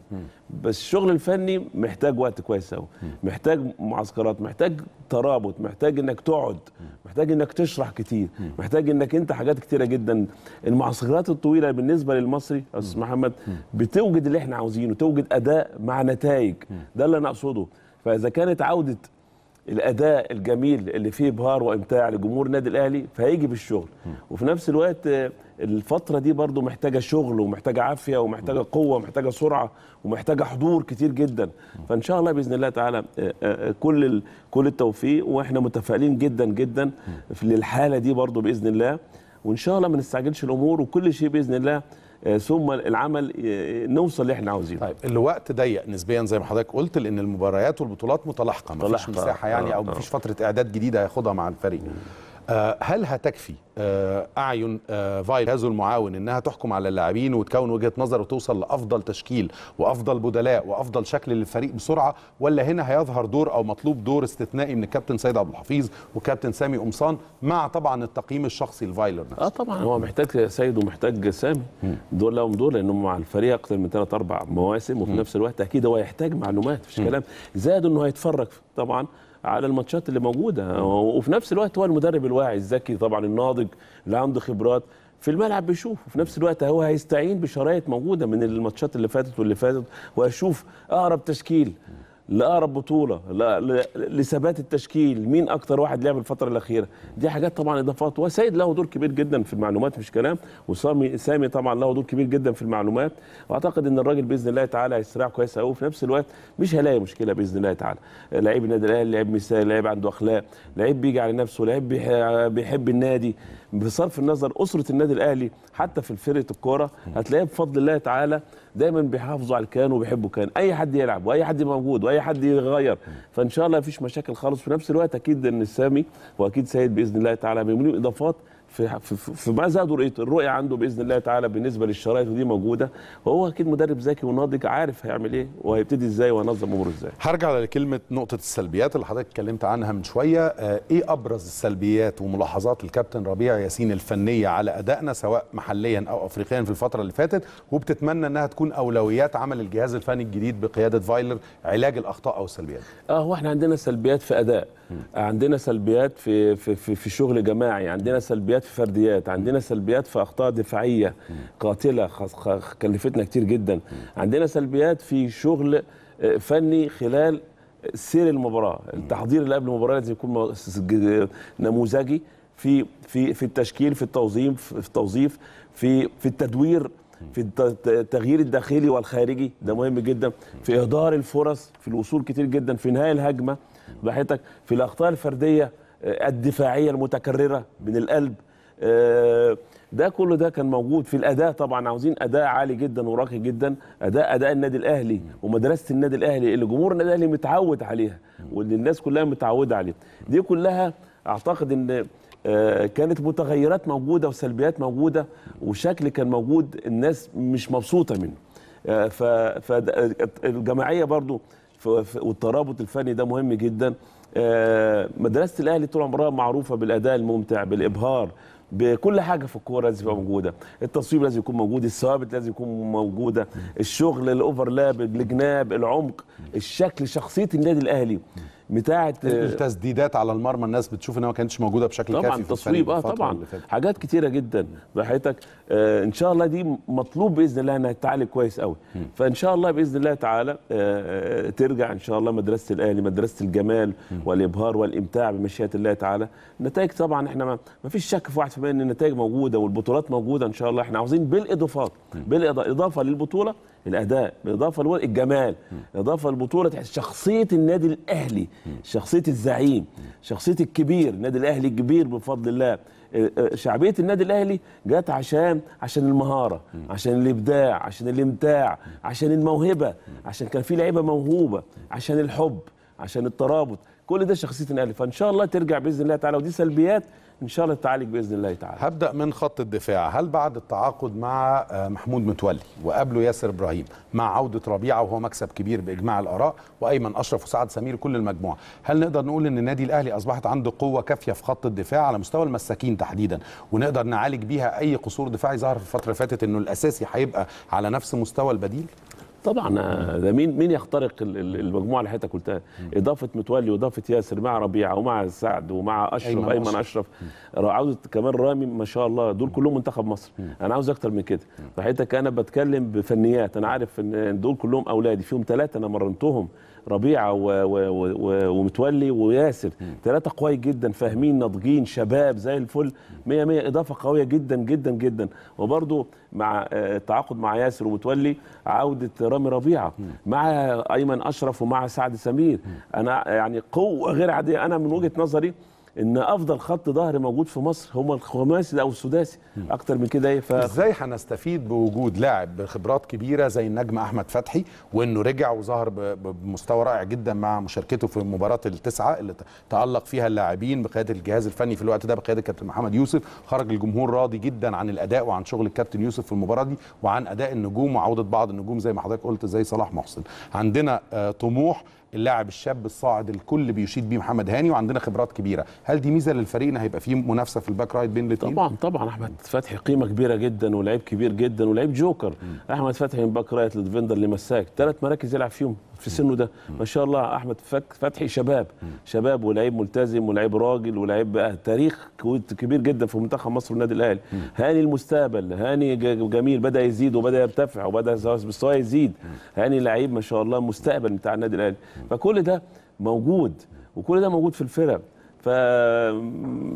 بس الشغل الفني محتاج وقت كويس قوي محتاج معسكرات محتاج ترابط محتاج انك تقعد محتاج انك تشرح كتير محتاج انك انت حاجات كتيره جدا المعسكرات الطويله بالنسبه للمصري استاذ محمد بتوجد اللي احنا عاوزينه توجد اداء مع نتائج ده اللي انا اقصده فاذا كانت عوده الاداء الجميل اللي فيه ابهار وامتاع لجمهور النادي الاهلي فهيجي بالشغل وفي نفس الوقت آه، الفتره دي برضو محتاجه شغل ومحتاجه عافيه ومحتاجه قوه ومحتاجه سرعه ومحتاجه حضور كتير جدا فان شاء الله باذن الله تعالى آه، آه، كل كل التوفيق واحنا متفائلين جدا جدا للحاله دي برضو باذن الله وان شاء الله ما نستعجلش الامور وكل شيء باذن الله آه، ثم العمل آه، آه، نوصل اللي احنا عاوزينه طيب الوقت ضيق نسبيا زي ما حضرتك قلت لان المباريات والبطولات متلاحقه مفيش مساحه يعني او مفيش فتره اعداد جديده هياخدها مع الفريق آه، هل هتكفي آه، اعين آه، فايل هذا المعاون انها تحكم على اللاعبين وتكون وجهه نظر وتوصل لافضل تشكيل وافضل بدلاء وافضل شكل للفريق بسرعه ولا هنا هيظهر دور او مطلوب دور استثنائي من الكابتن سيد عبد الحفيظ وكابتن سامي قمصان مع طبعا التقييم الشخصي لفايلر نفسه اه طبعا هو محتاج سيد ومحتاج سامي دول لهم دور لانهم مع الفريق اكثر من ثلاث اربع مواسم وفي نفس الوقت اكيد هو يحتاج معلومات مفيش كلام زائد انه هيتفرج طبعا على الماتشات اللي موجوده وفي نفس الوقت هو المدرب الواعي الذكي طبعا الناضج اللي عنده خبرات في الملعب بيشوف وفي نفس الوقت هو هيستعين بشرايط موجوده من الماتشات اللي فاتت واللي فاتت وهيشوف اقرب تشكيل لاقرب بطوله لثبات التشكيل مين اكتر واحد لعب الفتره الاخيره دي حاجات طبعا اضافات وسيد له دور كبير جدا في المعلومات مش كلام وسامي سامي طبعا له دور كبير جدا في المعلومات واعتقد ان الراجل باذن الله تعالى هيستريح كويس قوي في نفس الوقت مش هيلاقي مشكله باذن الله تعالى لعيب النادي الاهلي لعيب مثال لعيب عنده اخلاق لعيب بيجي على نفسه لعيب بيحب النادي بصرف النظر اسره النادي الاهلي حتى في فرقه الكوره هتلاقيه بفضل الله تعالى دايما بيحافظوا على الكيان وبيحبوا الكيان اي حد يلعب واي حد موجود واي حد يغير فان شاء الله مفيش مشاكل خالص في نفس الوقت اكيد ان السامي واكيد سيد باذن الله تعالى بيعملوا اضافات في في ماذا رؤيه الرؤيه عنده باذن الله تعالى بالنسبه للشرايط ودي موجوده وهو اكيد مدرب ذكي وناضج عارف هيعمل ايه وهيبتدي ازاي وهينظم اموره ازاي هرجع لكلمه نقطه السلبيات اللي حضرتك اتكلمت عنها من شويه آه، ايه ابرز السلبيات وملاحظات الكابتن ربيع ياسين الفنيه على ادائنا سواء محليا او افريقيا في الفتره اللي فاتت وبتتمنى انها تكون اولويات عمل الجهاز الفني الجديد بقياده فايلر علاج الاخطاء او السلبيات اه هو احنا عندنا سلبيات في اداء عندنا سلبيات في في في, في شغل جماعي عندنا سلبيات سلبيات في فرديات عندنا سلبيات في اخطاء دفاعيه قاتله كلفتنا كتير جدا عندنا سلبيات في شغل آه، فني خلال سير المباراه التحضير اللي قبل المباراه لازم يكون نموذجي في في في التشكيل في التوظيف في التوظيف في في التدوير في التغيير الداخلي والخارجي ده مهم جدا في اهدار الفرص في الوصول كتير جدا في نهايه الهجمه براحتك في الاخطاء الفرديه آه، الدفاعيه المتكرره من القلب آه، ده كل ده كان موجود في الاداء طبعا عاوزين اداء عالي جدا وراقي جدا اداء اداء النادي الاهلي ومدرسه النادي الاهلي اللي جمهور النادي الاهلي متعود عليها واللي الناس كلها متعوده عليها دي كلها اعتقد ان آه، كانت متغيرات موجوده وسلبيات موجوده وشكل كان موجود الناس مش مبسوطه منه آه، فالجماعيه برضو والترابط الفني ده مهم جدا مدرسه الاهلي طول عمرها معروفه بالاداء الممتع بالابهار بكل حاجه في الكوره لازم تبقى موجوده التصويب لازم يكون موجود الثوابت لازم يكون موجوده الشغل الاوفرلاب الجناب العمق الشكل شخصيه النادي الاهلي بتاعه آه، التسديدات على المرمى الناس بتشوف انها ما كانتش موجوده بشكل طبعًا كافي آه، طبعا التصويب اه طبعا حاجات كتيره جدا بحياتك آه، ان شاء الله دي مطلوب باذن الله انها تتعالج كويس قوي فان شاء الله باذن الله تعالى آه، آه، ترجع ان شاء الله مدرسه الاهلي مدرسه الجمال والابهار والامتاع بمشيئه الله تعالى النتائج طبعا احنا ما فيش شك في 1% ان النتائج موجوده والبطولات موجوده ان شاء الله احنا عاوزين بالاضافات بالاضافه للبطوله الاداء بالاضافه الجمال اضافه للبطوله شخصيه النادي الاهلي شخصيه الزعيم شخصيه الكبير النادي الاهلي الكبير بفضل الله آه، آه، شعبيه النادي الاهلي جت عشان عشان المهاره عشان الابداع عشان الامتاع عشان الموهبه عشان كان في لعيبه موهوبه عشان الحب عشان الترابط كل ده شخصيه الاهلي فان شاء الله ترجع باذن الله تعالى ودي سلبيات ان شاء الله تعالج باذن الله تعالى هبدا من خط الدفاع هل بعد التعاقد مع آه، محمود متولي وقبله ياسر ابراهيم مع عوده ربيعه وهو مكسب كبير باجماع الاراء وايمن اشرف وسعد سمير كل المجموعه هل نقدر نقول ان النادي الاهلي اصبحت عنده قوه كافيه في خط الدفاع على مستوى المساكين تحديدا ونقدر نعالج بيها اي قصور دفاعي ظهر في الفتره اللي فاتت انه الاساسي هيبقى على نفس مستوى البديل طبعا آه، ده مين مين يخترق المجموعه اللي حضرتك قلتها اضافه متولي واضافه ياسر مع ربيعه ومع سعد ومع اشرف ايمن, أيمن اشرف عاوز كمان رامي ما شاء الله دول كلهم منتخب مصر انا عاوز اكتر من كده فحضرتك انا بتكلم بفنيات انا عارف ان دول كلهم اولادي فيهم ثلاثه انا مرنتهم ربيعه و... و... ومتولي وياسر ثلاثه قوي جدا فاهمين ناضجين شباب زي الفل 100 100 اضافه قويه جدا جدا جدا وبرده مع آه، التعاقد مع ياسر ومتولي عوده رامي ربيعه مع ايمن اشرف ومع سعد سمير انا يعني قوه غير عاديه انا من وجهه نظري ان افضل خط ظهر موجود في مصر هم الخماسي او السداسي اكتر من كده ايه ف... ازاي هنستفيد بوجود لاعب بخبرات كبيره زي النجم احمد فتحي وانه رجع وظهر بمستوى رائع جدا مع مشاركته في مباراه التسعه اللي تالق فيها اللاعبين بقياده الجهاز الفني في الوقت ده بقياده كابتن محمد يوسف خرج الجمهور راضي جدا عن الاداء وعن شغل الكابتن يوسف في المباراه دي وعن اداء النجوم وعوده بعض النجوم زي ما حضرتك قلت زي صلاح محسن عندنا آه، طموح اللاعب الشاب الصاعد الكل بيشيد بيه محمد هاني وعندنا خبرات كبيره هل دي ميزه للفريق ان هيبقى فيه منافسه في الباك رايت بين الاثنين طبعا طبعا احمد فتحي قيمه كبيره جدا ولاعيب كبير جدا ولاعيب جوكر احمد فتحي من باك رايت لديفندر لمساك ثلاث مراكز يلعب فيهم في سنه ده ما شاء الله احمد فتحي شباب شباب ولاعيب ملتزم ولاعيب راجل ولاعيب تاريخ كبير جدا في منتخب مصر والنادي الاهلي هاني المستقبل هاني جميل بدا يزيد وبدا يرتفع وبدا مستواه يزيد هاني لعيب ما شاء الله مستقبل بتاع النادي الاهلي فكل ده موجود وكل ده موجود في الفرق ف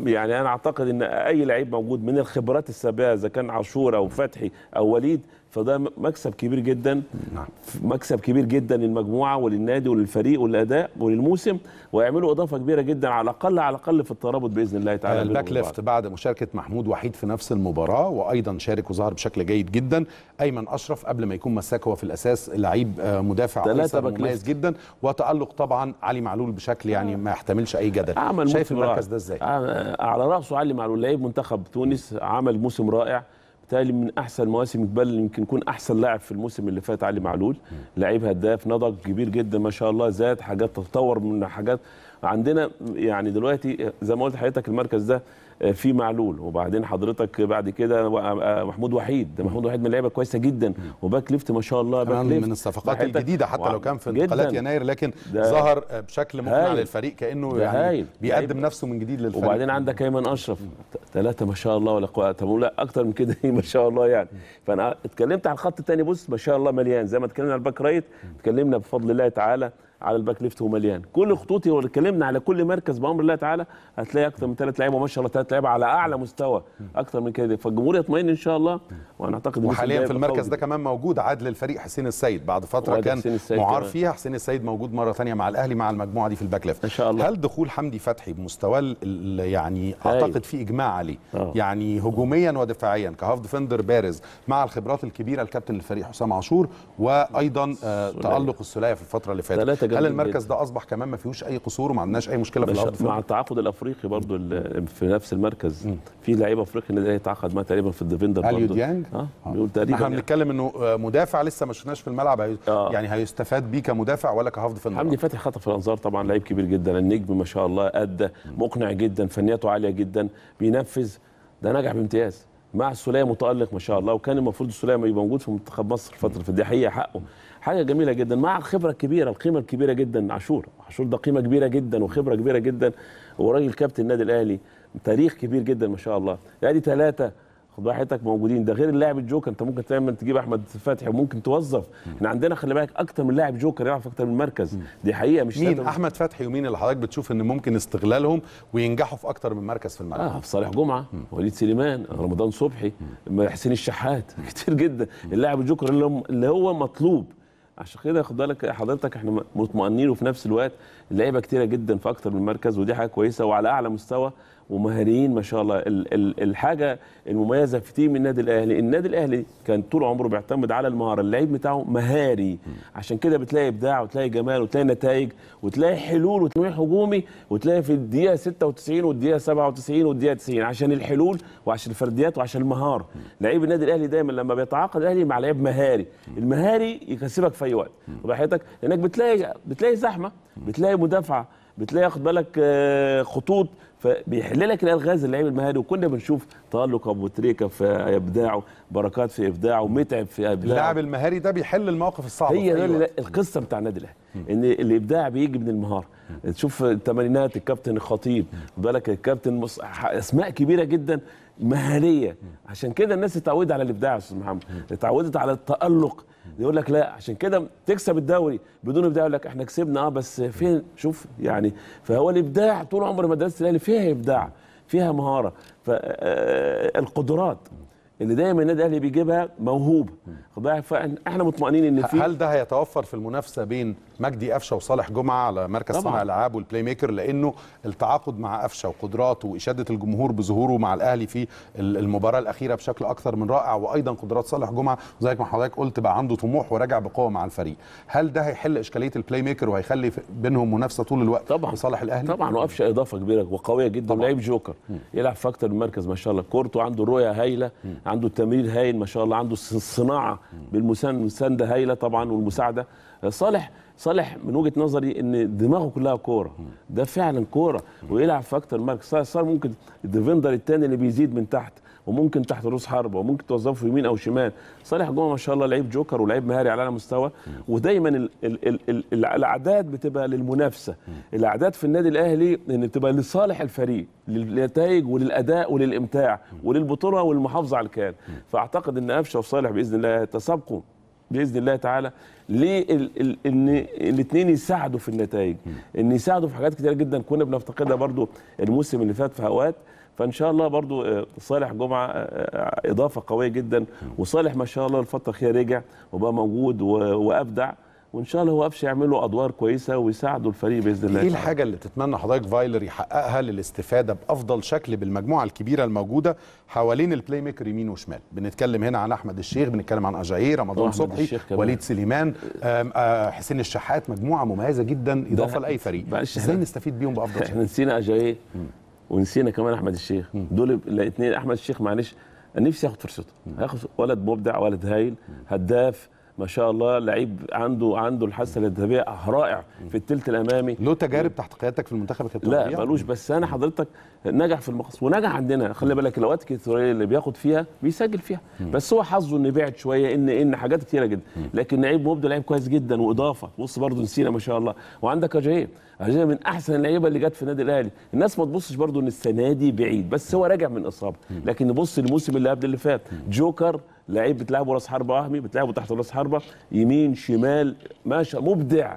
يعني انا اعتقد ان اي لعيب موجود من الخبرات السابقه اذا كان عاشور او فتحي او وليد فده مكسب كبير جدا نعم. مكسب كبير جدا للمجموعه وللنادي وللفريق وللاداء وللموسم ويعملوا اضافه كبيره جدا على الاقل على الاقل في الترابط باذن الله تعالى آه، الباك ليفت بعد مشاركه محمود وحيد في نفس المباراه وايضا شارك وظهر بشكل جيد جدا ايمن اشرف قبل ما يكون مساك هو في الاساس لعيب آه، مدافع مميز جدا وتالق طبعا علي معلول بشكل يعني ما يحتملش اي جدل عمل شايف المركز ده ازاي آه، على راسه علي معلول لعيب منتخب تونس عمل موسم رائع بالتالي من احسن مواسم بل يمكن يكون احسن لاعب في الموسم اللي فات علي معلول لعيب هداف نضج كبير جدا ما شاء الله زاد حاجات تطور من حاجات عندنا يعني دلوقتي زي ما قلت حضرتك المركز ده آه، في معلول وبعدين حضرتك بعد كده آه، آه، محمود وحيد محمود وحيد من لعيبه كويسه جدا وباك ليفت ما شاء الله باك ليفت من الصفقات الجديده حتى لو كان في انتقالات يناير لكن ظهر بشكل مقنع للفريق كانه يعني بيقدم نفسه من جديد للفريق وبعدين عندك ايمن اشرف ثلاثه ما شاء الله ولا قوة طب لا اكتر من كده ما شاء الله يعني فانا اتكلمت على الخط الثاني بص ما شاء الله مليان زي ما اتكلمنا على الباك رايت اتكلمنا بفضل الله تعالى على الباك ليفت ومليان كل خطوطي لو اتكلمنا على كل مركز بامر الله تعالى هتلاقي اكثر من ثلاث لعيبه ما شاء الله ثلاث لعيبه على اعلى مستوى اكثر من كده فالجمهور يطمئن ان شاء الله وانا اعتقد وحاليا في المركز ده كمان موجود عادل الفريق حسين السيد بعد فتره كان معار فيها حسين السيد موجود مره ثانيه مع الاهلي مع المجموعه دي في الباك ليفت ان شاء الله هل دخول حمدي فتحي بمستواه يعني اعتقد في اجماع عليه آه. يعني هجوميا ودفاعيا كهاف ديفندر بارز مع الخبرات الكبيره الكابتن الفريق حسام عاشور وايضا آه، تالق السلايه في الفتره اللي فاتت جامده هل المركز ده اصبح كمان ما فيهوش اي قصور وما عندناش اي مشكله في الارض مع التعاقد الافريقي برضو في نفس المركز في لعيبه افريقي اللي تعاقد معاه تقريبا في الديفندر اليو ديانج اه بيقول تقريبا احنا بنتكلم يعني. انه آه، مدافع لسه ما شفناش في الملعب هي... آه. يعني هيستفاد بيه كمدافع ولا كهافض في حمدي فتحي خطف الانظار طبعا لعيب كبير جدا النجم ما شاء الله ادى مقنع جدا فنياته عاليه جدا بينفذ ده نجح بامتياز مع السوليه متالق ما شاء الله وكان المفروض السوليه يبقى موجود في منتخب مصر فتره فدي حقيقه حقه حاجه جميله جدا مع الخبره الكبيره القيمه الكبيره جدا عاشور عاشور ده قيمه كبيره جدا وخبره كبيره جدا وراجل كابتن النادي الاهلي تاريخ كبير جدا ما شاء الله يعني ثلاثه خد حياتك موجودين ده غير اللاعب الجوكر انت ممكن دايما تجيب احمد فتحي وممكن توظف احنا عندنا خلي بالك اكتر من لاعب جوكر يعرف في اكتر من مركز دي حقيقه مش مين احمد فتحي ومين اللي حضرتك بتشوف ان ممكن استغلالهم وينجحوا في اكتر من مركز في الملعب اه في صالح جمعه وليد سليمان رمضان صبحي حسين الشحات كتير جدا اللاعب الجوكر اللي هو مطلوب عشان كده خد بالك حضرتك احنا مطمئنين وفي نفس الوقت اللعيبه كتيره جدا في اكتر من مركز ودي حاجه كويسه وعلى اعلى مستوى ومهاريين ما شاء الله الحاجه المميزه في تيم النادي الاهلي النادي الاهلي كان طول عمره بيعتمد على المهاره اللعيب بتاعه مهاري عشان كده بتلاقي ابداع وتلاقي جمال وتلاقي نتائج وتلاقي حلول وتنويع هجومي وتلاقي في الدقيقه 96 والدقيقه 97 والدقيقه 90 عشان الحلول وعشان الفرديات وعشان المهاره لعيب النادي الاهلي دايما لما بيتعاقد الاهلي مع لعيب مهاري المهاري يكسبك في اي وقت وبحياتك لانك بتلاقي بتلاقي زحمه بتلاقي مدافعه بتلاقي خد بالك آه، خطوط فبيحل لك الالغاز اللعيب المهاري وكنا بنشوف تالق ابو تريكه في ابداعه بركات في ابداعه متعب في ابداعه اللاعب المهاري ده بيحل المواقف الصعبه هي أيوة. القصه بتاع النادي الاهلي ان الابداع بيجي من المهاره تشوف الثمانينات الكابتن الخطيب بالك الكابتن مص... اسماء كبيره جدا مهاريه عشان كده الناس اتعودت على الابداع يا استاذ محمد اتعودت على التالق يقول لك لا عشان كده تكسب الدوري بدون ابداع يقول لك احنا كسبنا اه بس فين شوف يعني فهو الابداع طول عمر مدرسه الاهلي فيها ابداع فيها مهاره فالقدرات آه، آه، ان دايما النادي الاهلي بيجيبها موهوبه فاحنا مطمئنين ان في هل ده هيتوفر في المنافسه بين مجدي قفشه وصالح جمعه على مركز صنع العاب والبلاي ميكر لانه التعاقد مع قفشه وقدراته واشاده الجمهور بظهوره مع الاهلي في المباراه الاخيره بشكل اكثر من رائع وايضا قدرات صالح جمعه زي ما حضرتك قلت بقى عنده طموح وراجع بقوه مع الفريق هل ده هيحل اشكاليه البلاي ميكر وهيخلي بينهم منافسه طول الوقت طبعا لصالح الاهلي طبعا وقفشه اضافه كبيره وقويه جدا لعيب جوكر يلعب في اكثر من مركز ما شاء الله كورته عنده رؤيه هايله عنده التمرير هايل ما شاء الله عنده الصناعه بالمسانده هايله طبعا والمساعده صالح صالح من وجهه نظري ان دماغه كلها كوره ده فعلا كوره ويلعب في اكتر مركز صار ممكن الديفندر الثاني اللي بيزيد من تحت وممكن تحت رؤوس حرب وممكن توظفه يمين او شمال صالح جمعه ما شاء الله لعيب جوكر ولعيب مهاري على اعلى مستوى ودايما ال ال ال ال الاعداد بتبقى للمنافسه الاعداد في النادي الاهلي ان بتبقى لصالح الفريق للنتائج وللاداء وللامتاع وللبطوله والمحافظه على الكيان فاعتقد ان قفشه وصالح باذن الله يتسابقوا باذن الله تعالى ان الاثنين يساعدوا في النتائج ان يساعدوا في حاجات كتير جدا كنا بنفتقدها برضو الموسم اللي فات في اوقات فان شاء الله برضو آه، صالح جمعه آه، آه، اضافه قويه جدا وصالح ما شاء الله الفتره الاخيره رجع وبقى موجود وابدع وان شاء الله هو يعمل يعملوا ادوار كويسه ويساعدوا الفريق باذن الله ايه الحاجه اللي تتمنى حضرتك فايلر يحققها للاستفاده بافضل شكل بالمجموعه الكبيره الموجوده حوالين البلاي ميكر يمين وشمال بنتكلم هنا عن احمد الشيخ بنتكلم عن اجاير رمضان صبحي وليد سليمان حسين الشحات مجموعه مميزه جدا اضافه لاي فريق ازاي نستفيد بيهم بافضل شكل احنا نسينا اجاير ونسينا كمان احمد الشيخ دول الاثنين احمد الشيخ معلش نفسي اخد فرصته هاخد ولد مبدع ولد هايل هداف ما شاء الله لعيب عنده عنده الحاسه الذهبيه رائع في الثلث الامامي له تجارب تحت قيادتك في المنتخب يا كابتن لا ملوش بس انا حضرتك نجح في المقص ونجح عندنا خلي بالك الاوقات الكثيره اللي بياخد فيها بيسجل فيها بس هو حظه ان بعد شويه ان ان حاجات كثيره جدا لكن لعيب مبدع لعيب كويس جدا واضافه بص برضه نسينا ما شاء الله وعندك اجيه اجيه من احسن اللعيبه اللي جت في النادي الاهلي الناس ما تبصش برضه ان السنه دي بعيد بس هو راجع من اصابه لكن نبص الموسم اللي قبل اللي فات جوكر لعيب بتلعبه راس حربه وهمي بتلعبه تحت راس حربه يمين شمال ما شاء مبدع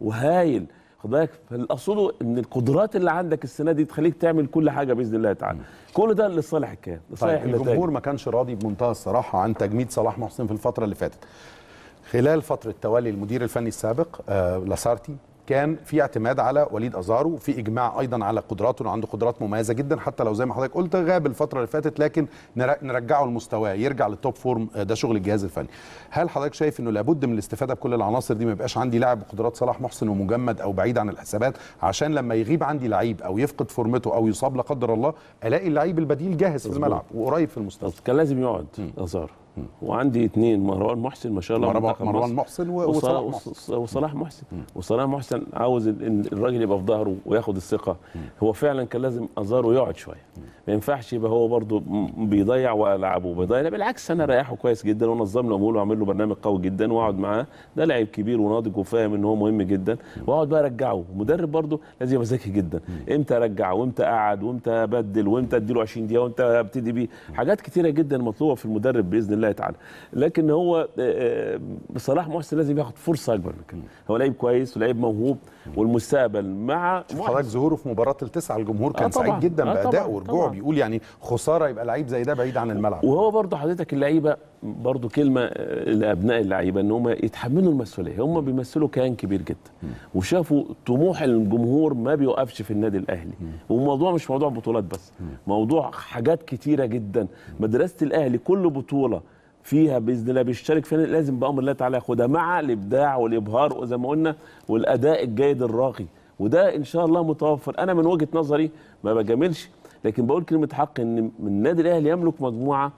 وهايل خد بالك فالأصل ان القدرات اللي عندك السنه دي تخليك تعمل كل حاجه باذن الله تعالى كل ده لصالح الكيان لصالح طيب الجمهور ما كانش راضي بمنتهى الصراحه عن تجميد صلاح محسن في الفتره اللي فاتت خلال فتره تولي المدير الفني السابق آه لاسارتي كان في اعتماد على وليد ازارو في اجماع ايضا على قدراته وعنده قدرات مميزه جدا حتى لو زي ما حضرتك قلت غاب الفتره اللي فاتت لكن نرجعه لمستواه يرجع للتوب فورم آه، ده شغل الجهاز الفني هل حضرتك شايف انه لابد من الاستفاده بكل العناصر دي ما يبقاش عندي لاعب بقدرات صلاح محسن ومجمد او بعيد عن الحسابات عشان لما يغيب عندي لعيب او يفقد فورمته او يصاب لا قدر الله الاقي اللعيب البديل جاهز في الملعب وقريب في المستوى كان لازم يقعد ازارو وعندي اثنين مروان محسن ما شاء الله مروان محسن وصلاح محسن وصلاح محسن وصلاح محسن عاوز الراجل يبقى في ظهره وياخد الثقه هو فعلا كان لازم ازاره يقعد شويه ما ينفعش يبقى هو برده بيضيع والعبه بيضيع بالعكس انا رايحه كويس جدا ونظم له اموره وعامل له برنامج قوي جدا واقعد معاه ده لاعب كبير وناضج وفاهم ان هو مهم جدا واقعد بقى ارجعه المدرب برده لازم يبقى ذكي جدا امتى ارجعه وامتى اقعد وامتى ابدل وامتى اديله 20 دقيقه وامتى ابتدي بيه حاجات كتيره جدا مطلوبه في المدرب باذن الله الله تعالى لكن هو آه، آه، صلاح محسن لازم ياخد فرصه اكبر من كده هو لعيب كويس ولعيب موهوب والمستقبل مع حضرتك ظهوره في مباراه التسعه الجمهور كان آه سعيد جدا آه بادائه ورجوعه بيقول يعني خساره يبقى لعيب زي ده بعيد عن الملعب وهو برضه حضرتك اللعيبه برضه كلمه آه، لابناء اللعيبه ان هم يتحملوا المسؤوليه هم بيمثلوا كيان كبير جدا وشافوا طموح الجمهور ما بيوقفش في النادي الاهلي والموضوع مش موضوع بطولات بس موضوع حاجات كتيره جدا مدرسه الاهلي كل بطوله فيها باذن الله بيشترك فيها لازم بامر الله تعالى ياخدها مع الابداع والابهار وزي ما قلنا والاداء الجيد الراقي وده ان شاء الله متوفر انا من وجهه نظري ما بجاملش لكن بقول كلمه حق ان النادي الاهلي يملك مجموعه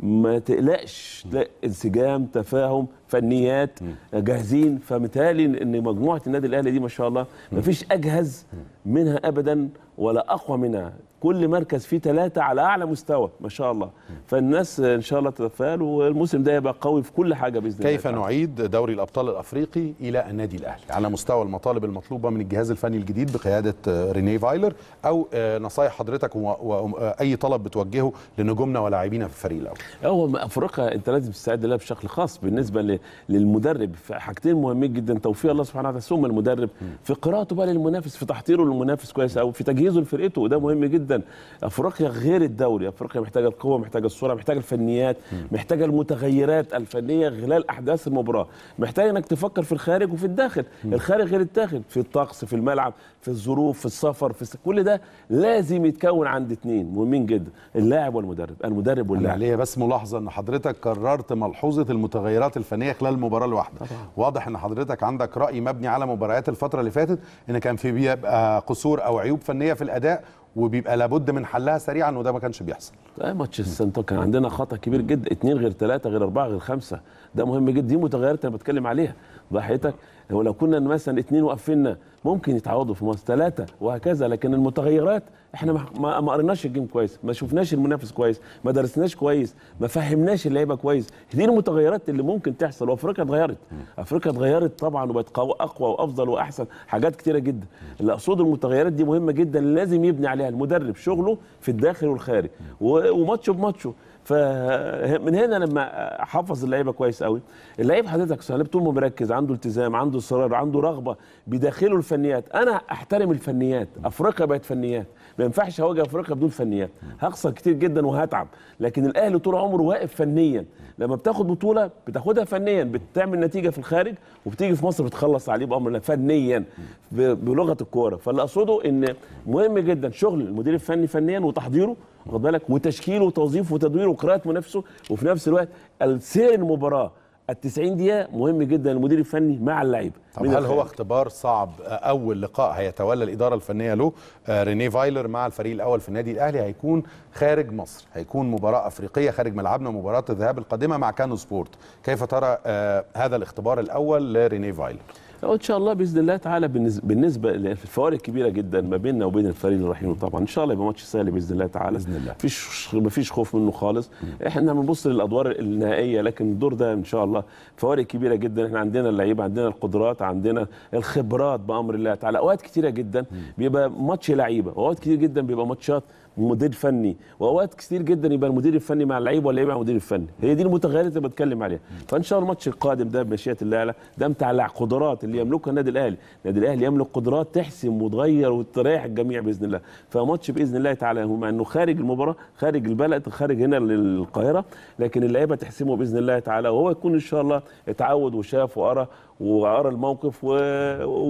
ما تقلقش تلاقي انسجام تفاهم فنيات جاهزين فمتهيألي ان مجموعه النادي الاهلي دي ما شاء الله ما فيش اجهز منها ابدا ولا اقوى منها كل مركز فيه ثلاثه على اعلى مستوى ما شاء الله فالناس ان شاء الله تتفائل والموسم ده يبقى قوي في كل حاجه باذن الله كيف نعيد دوري الابطال الافريقي الى النادي الاهلي على مستوى المطالب المطلوبه من الجهاز الفني الجديد بقياده آه، ريني فايلر او آه، نصايح حضرتك واي آه، طلب بتوجهه لنجومنا ولاعبينا في الفريق الاول هو افريقيا انت لازم تستعد لها بشكل خاص بالنسبه للمدرب حاجتين مهمين جدا توفيق الله سبحانه وتعالى ثم المدرب في قراءته بقى للمنافس في تحضيره للمنافس كويس أو في تجهيزه لفرقته وده مهم جدا جدا افريقيا غير الدوري افريقيا محتاجه القوه محتاجه السرعه محتاجه الفنيات محتاجه المتغيرات الفنيه خلال احداث المباراه محتاج انك تفكر في الخارج وفي الداخل الخارج غير الداخل في الطقس في الملعب في الظروف في السفر في كل ده لازم يتكون عند اثنين مهمين جدا اللاعب والمدرب المدرب واللاعب عليه بس ملاحظه ان حضرتك كررت ملحوظه المتغيرات الفنيه خلال المباراه الواحده واضح ان حضرتك عندك راي مبني على مباريات الفتره اللي فاتت ان كان في بيبقى قصور او عيوب فنيه في الاداء وبيبقى لابد من حلها سريعا وده ما كانش بيحصل اي ماتش السنتو كان عندنا خطا كبير جدا اثنين غير ثلاثه غير اربعه غير خمسه ده مهم جدا دي متغيرات انا بتكلم عليها ضحيتك لو كنا مثلا اثنين وقفلنا ممكن يتعوضوا في مصر ثلاثه وهكذا لكن المتغيرات احنا ما, ما قريناش الجيم كويس ما شفناش المنافس كويس ما درسناش كويس ما فهمناش اللعيبه كويس دي المتغيرات اللي ممكن تحصل وافريقيا اتغيرت افريقيا اتغيرت طبعا وبقت اقوى وافضل واحسن حاجات كتيره جدا اللي اقصده المتغيرات دي مهمه جدا لازم يبني عليها المدرب شغله في الداخل والخارج وماتش بماتشه فمن هنا لما احفظ اللعيبه كويس قوي اللعيب حضرتك صليب طول مركز عنده التزام عنده اصرار عنده رغبه بداخله الفنيات انا احترم الفنيات افريقيا بقت فنيات ما ينفعش اواجه افريقيا بدون فنيات هخسر كتير جدا وهتعب لكن الاهلي طول عمره واقف فنيا لما بتاخد بطوله بتاخدها فنيا بتعمل نتيجه في الخارج وبتيجي في مصر بتخلص عليه بامر فنيا بلغه الكوره فاللي اقصده ان مهم جدا شغل المدير الفني فنيا وتحضيره واخد بالك وتشكيله وتوظيفه وتدويره وقراءه منافسه وفي نفس الوقت السير المباراه ال 90 دقيقه مهم جدا المدير الفني مع اللعيبه طب هل هو اختبار صعب اول لقاء هيتولى الاداره الفنيه له آه، ريني فايلر مع الفريق الاول في النادي الاهلي هيكون خارج مصر هيكون مباراه افريقيه خارج ملعبنا مباراه الذهاب القادمه مع كانو سبورت كيف ترى آه، هذا الاختبار الاول لريني فايلر ان شاء الله باذن الله تعالى بالنسبه للفوارق الكبيره جدا ما بيننا وبين اللي الرحيم طبعا ان شاء الله يبقى ماتش سهل باذن الله تعالى باذن الله مفيش مفيش خوف منه خالص احنا بنبص للادوار النهائيه لكن الدور ده ان شاء الله فوارق كبيره جدا احنا عندنا اللعيبه عندنا القدرات عندنا الخبرات بامر الله تعالى اوقات كتيره جدا بيبقى ماتش لعيبه واوقات كتير جدا بيبقى ماتشات مدير فني واوقات كتير جدا يبقى المدير الفني مع اللعيب ولا مع المدير الفني هي دي المتغيرات اللي بتكلم عليها فان شاء الله الماتش القادم ده بمشيئه الله ده بتاع قدرات اللي يملكها النادي الاهلي النادي الاهلي يملك قدرات تحسم وتغير وتريح الجميع باذن الله فماتش باذن الله تعالى هو مع انه خارج المباراه خارج البلد خارج هنا للقاهره لكن اللعيبه تحسمه باذن الله تعالى وهو يكون ان شاء الله اتعود وشاف وقرا وعار الموقف و...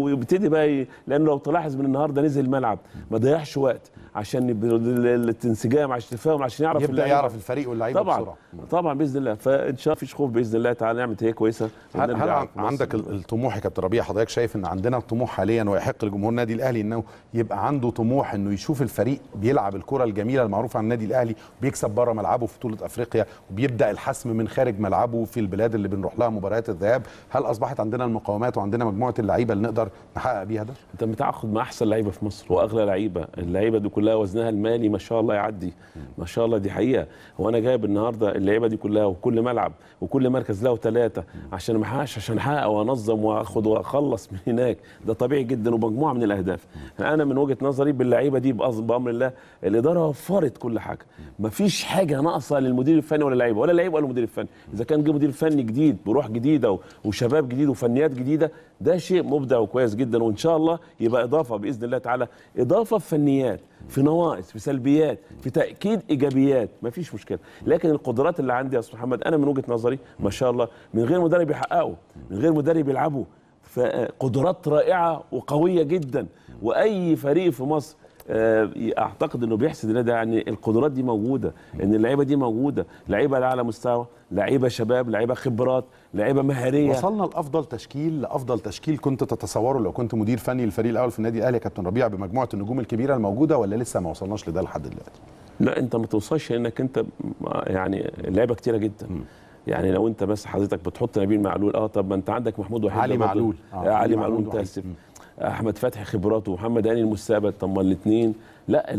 ويبتدي بقى ي... لو تلاحظ من النهارده نزل الملعب ما ضيعش وقت عشان يب... الانسجام عشان التفاهم عشان يعرف يبدا اللعبة. يعرف الفريق واللعيبه طبعا بسرعه طبعا باذن الله فان شاء الله مفيش خوف باذن الله تعالى نعمل هي كويسه هل, هل عندك الطموح يا كابتن ربيع حضرتك شايف ان عندنا الطموح حاليا ويحق لجمهور النادي الاهلي انه يبقى عنده طموح انه يشوف الفريق بيلعب الكره الجميله المعروفه عن النادي الاهلي بيكسب بره ملعبه في بطوله افريقيا وبيبدا الحسم من خارج ملعبه في البلاد اللي بنروح لها مباريات الذهاب هل اصبحت عندنا عندنا المقاومات وعندنا مجموعه اللعيبه اللي نقدر نحقق بيها ده انت متعاقد مع احسن لعيبه في مصر واغلى لعيبه اللعيبه دي كلها وزنها المالي ما شاء الله يعدي ما شاء الله دي حقيقه هو انا جايب النهارده اللعيبه دي كلها وكل ملعب وكل مركز له ثلاثه عشان ما احققش عشان احقق وانظم واخد واخلص من هناك ده طبيعي جدا ومجموعه من الاهداف انا من وجهه نظري باللعيبه دي بامر الله الاداره وفرت كل حاجه ما فيش حاجه ناقصه للمدير الفني ولا لعيبه ولا اللعيبه ولا المدير الفني اذا كان جه مدير فني جديد بروح جديده وشباب جديد وفني فنيات جديده ده شيء مبدع وكويس جدا وان شاء الله يبقى اضافه باذن الله تعالى اضافه في فنيات في نواقص في سلبيات في تاكيد ايجابيات ما فيش مشكله لكن القدرات اللي عندي يا استاذ محمد انا من وجهه نظري ما شاء الله من غير مدرب يحققه من غير مدرب يلعبه فقدرات رائعه وقويه جدا واي فريق في مصر آه، اعتقد انه بيحسد النادي يعني القدرات دي موجوده ان اللعيبه دي موجوده لعيبه على مستوى لعيبه شباب لعيبه خبرات لعيبه مهاريه وصلنا لافضل تشكيل لافضل تشكيل كنت تتصوره لو كنت مدير فني للفريق الاول في النادي الاهلي يا كابتن ربيع بمجموعه النجوم الكبيره الموجوده ولا لسه ما وصلناش لده لحد دلوقتي لا انت ما توصلش انك انت يعني لعيبه كتيره جدا م. يعني لو انت بس حضرتك بتحط نبيل معلول اه طب ما انت عندك محمود وحيد علي معلول آه. علي معلول متاسف احمد فتحي خبراته ومحمد هاني المستقبل طب ما الاثنين لا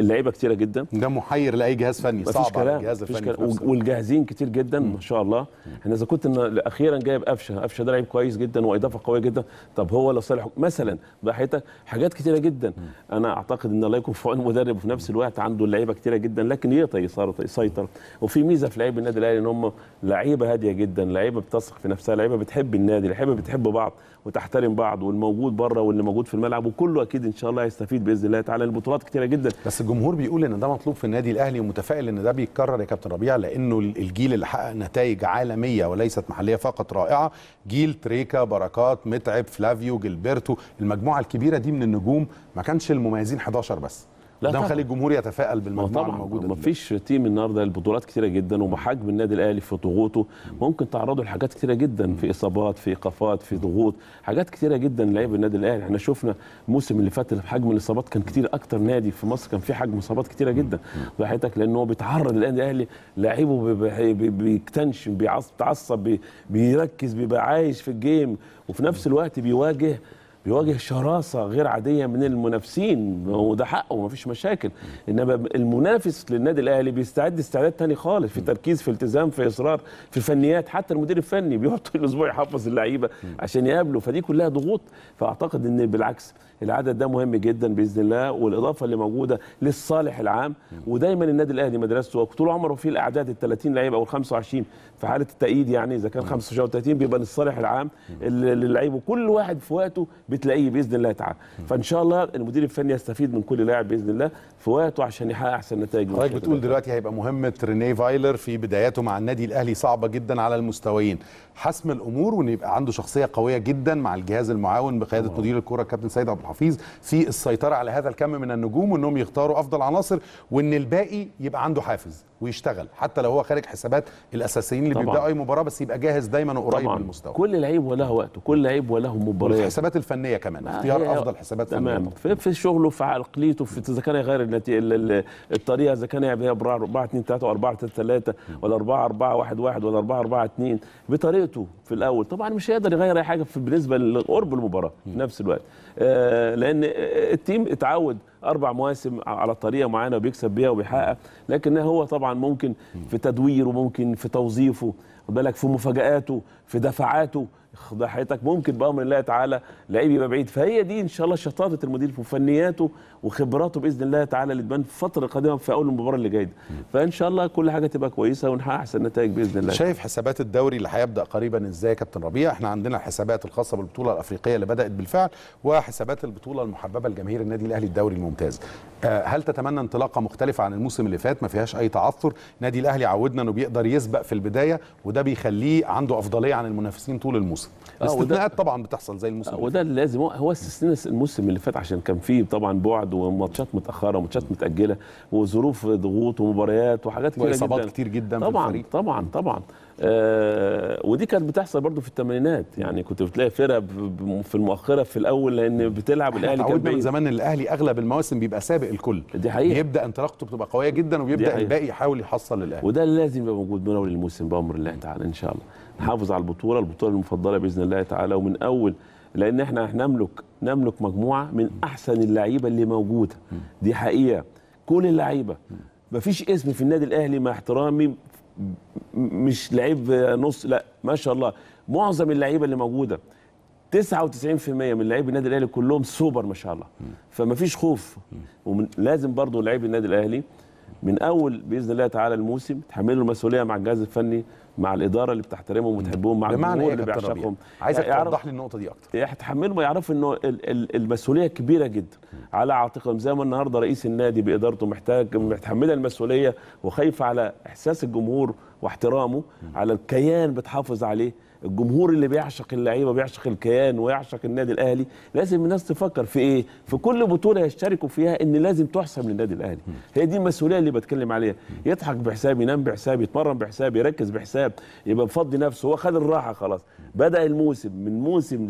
اللعيبه كتيره جدا ده محير لاي جهاز فني صعب كلام. على الجهاز الفني كلام. والجاهزين كتير جدا ما شاء الله احنا اذا كنت إن اخيرا جايب قفشه قفشه ده لعيب كويس جدا واضافه قويه جدا طب هو لصالح صالح مثلا ضحيتك حاجات كتيره جدا مم. انا اعتقد ان الله يكون في عون المدرب وفي نفس الوقت عنده لعيبه كتيره جدا لكن يقدر يسيطر وفي ميزه في لعيب النادي الاهلي ان هم لعيبه هاديه جدا لعيبه بتثق في نفسها لعيبه بتحب النادي لعيبه بتحب بعض وتحترم بعض والموجود بره واللي موجود في الملعب وكله اكيد ان شاء الله هيستفيد باذن الله تعالى البطولات بطولات كتيره جدا بس الجمهور بيقول ان ده مطلوب في النادي الاهلي ومتفائل ان ده بيتكرر يا كابتن ربيع لانه الجيل اللي حقق نتائج عالميه وليست محليه فقط رائعه جيل تريكا بركات متعب فلافيو جيلبرتو المجموعه الكبيره دي من النجوم ما كانش المميزين 11 بس لا ده مخلي الجمهور يتفائل بالمجموعه الموجوده ما فيش تيم النهارده البطولات كتيره جدا وبحجم النادي الاهلي في ضغوطه ممكن تعرضه لحاجات كتيره جدا في اصابات في ايقافات في ضغوط حاجات كتيره جدا لعيب النادي الاهلي احنا شفنا الموسم اللي فات حجم الاصابات كان كتير اكتر نادي في مصر كان في حجم اصابات كتيره جدا ضحيتك لان هو بيتعرض النادي الاهلي لعيبه بيكتنشن بيعصب بيركز بيبقى عايش في الجيم وفي نفس الوقت بيواجه بيواجه شراسه غير عاديه من المنافسين وده حقه ومفيش مشاكل انما المنافس للنادي الاهلي بيستعد استعداد تاني خالص في تركيز في التزام في اصرار في فنيات حتى المدير الفني بيقعد الاسبوع يحفظ اللعيبه عشان يقابله فدي كلها ضغوط فاعتقد ان بالعكس العدد ده مهم جدا باذن الله والاضافه اللي موجوده للصالح العام ودايما النادي الاهلي مدرسته طول عمره في الاعداد ال 30 لعيبه او ال 25 في حاله التأييد يعني اذا كان 35 بيبقى للصالح العام للعيب وكل واحد في وقته بتلاقيه باذن الله تعالى فان شاء الله المدير الفني يستفيد من كل لاعب باذن الله في وقته عشان يحقق احسن نتائج حضرتك بتقول دلوقتي هيبقى مهمه رينيه فايلر في بداياته مع النادي الاهلي صعبه جدا على المستويين حسم الامور وان يبقى عنده شخصيه قويه جدا مع الجهاز المعاون بقياده أوه. مدير الكره كابتن سيد عبد الحفيظ في السيطره على هذا الكم من النجوم وانهم يختاروا افضل عناصر وان الباقي يبقى عنده حافز ويشتغل حتى لو هو خارج حسابات الاساسيين اللي بيبداوا اي مباراه بس يبقى جاهز دايما وقريب من المستوى كل لعيب وله وقته كل لعيب وله مباراه الحسابات الفنيه كمان اختيار افضل حسابات تمام في, في شغله في عقليته في اذا كان يغير الطريقه اذا كان يلعب 4 2 3 4 3 3 ولا 4 4 1 1 ولا 4 4 2 بطريقته في الاول طبعا مش هيقدر يغير اي حاجه بالنسبه لقرب المباراه في نفس الوقت آه، لان التيم اتعود اربع مواسم على طريقه معينه وبيكسب بيها وبيحقق لكن هو طبعا ممكن في تدويره ممكن في توظيفه بالك في مفاجاته في دفعاته خد حياتك ممكن بامر الله تعالى لعيب يبقى بعيد فهي دي ان شاء الله شطاره المدير وفنياته وخبراته باذن الله تعالى اللي تبان في الفتره القادمه في اول المباراه اللي جايه فان شاء الله كل حاجه تبقى كويسه ونحقق احسن نتائج باذن الله شايف حسابات الدوري اللي هيبدا قريبا ازاي يا كابتن ربيع احنا عندنا الحسابات الخاصه بالبطوله الافريقيه اللي بدات بالفعل وحسابات البطوله المحببه لجماهير النادي الاهلي الدوري الممتاز آه، هل تتمنى انطلاقه مختلفه عن الموسم اللي فات ما فيهاش اي تعثر النادي الاهلي عودنا انه بيقدر يسبق في البدايه وده بيخليه عنده افضليه عن المنافسين طول الموسم الموسم آه، طبعا بتحصل زي الموسم آه، وده اللي لازم هو استثناء الموسم اللي فات عشان كان فيه طبعا بعد وماتشات متاخره وماتشات متاجله وظروف ضغوط ومباريات وحاجات كتير واصابات جداً. كتير جدا طبعا في الفريق. طبعا طبعا آه ودي كانت بتحصل برضو في الثمانينات يعني كنت بتلاقي فرقه في المؤخره في الاول لان بتلعب الاهلي كان من زمان الاهلي اغلب المواسم بيبقى سابق الكل دي حقيقه بيبدا انطلاقته بتبقى قويه جدا وبيبدا الباقي يحاول يحصل للاهلي وده اللي لازم يبقى موجود من اول الموسم بامر الله تعالى ان شاء الله نحافظ على البطوله البطوله المفضله باذن الله تعالى ومن اول لان احنا هنملك نملك مجموعه من احسن اللعيبه اللي موجوده دي حقيقه كل اللعيبه مفيش اسم في النادي الاهلي مع احترامي مش لعيب نص لا ما شاء الله معظم اللعيبه اللي موجوده 99% من لعيب النادي الاهلي كلهم سوبر ما شاء الله فما فيش خوف ولازم برضو لعيب النادي الاهلي من اول باذن الله تعالى الموسم تحملوا المسؤوليه مع الجهاز الفني مع الاداره اللي بتحترمهم وتحبهم مع الجمهور إيه اللي بيعشقهم عايزك يعني توضح لي النقطه دي اكتر يتحملوا إيه، يعرفوا انه المسؤوليه كبيره جدا على عاتقهم زي ما النهارده رئيس النادي بادارته محتاج متحمله المسؤوليه وخايفه على احساس الجمهور واحترامه على الكيان بتحافظ عليه الجمهور اللي بيعشق اللعيبه بيعشق الكيان ويعشق النادي الاهلي لازم الناس تفكر في ايه في كل بطوله يشتركوا فيها ان لازم تحسب للنادي الاهلي هي دي المسؤوليه اللي بتكلم عليها يضحك بحساب ينام بحساب يتمرن بحساب يركز بحساب يبقى مفضي نفسه هو خد الراحه خلاص بدا الموسم من موسم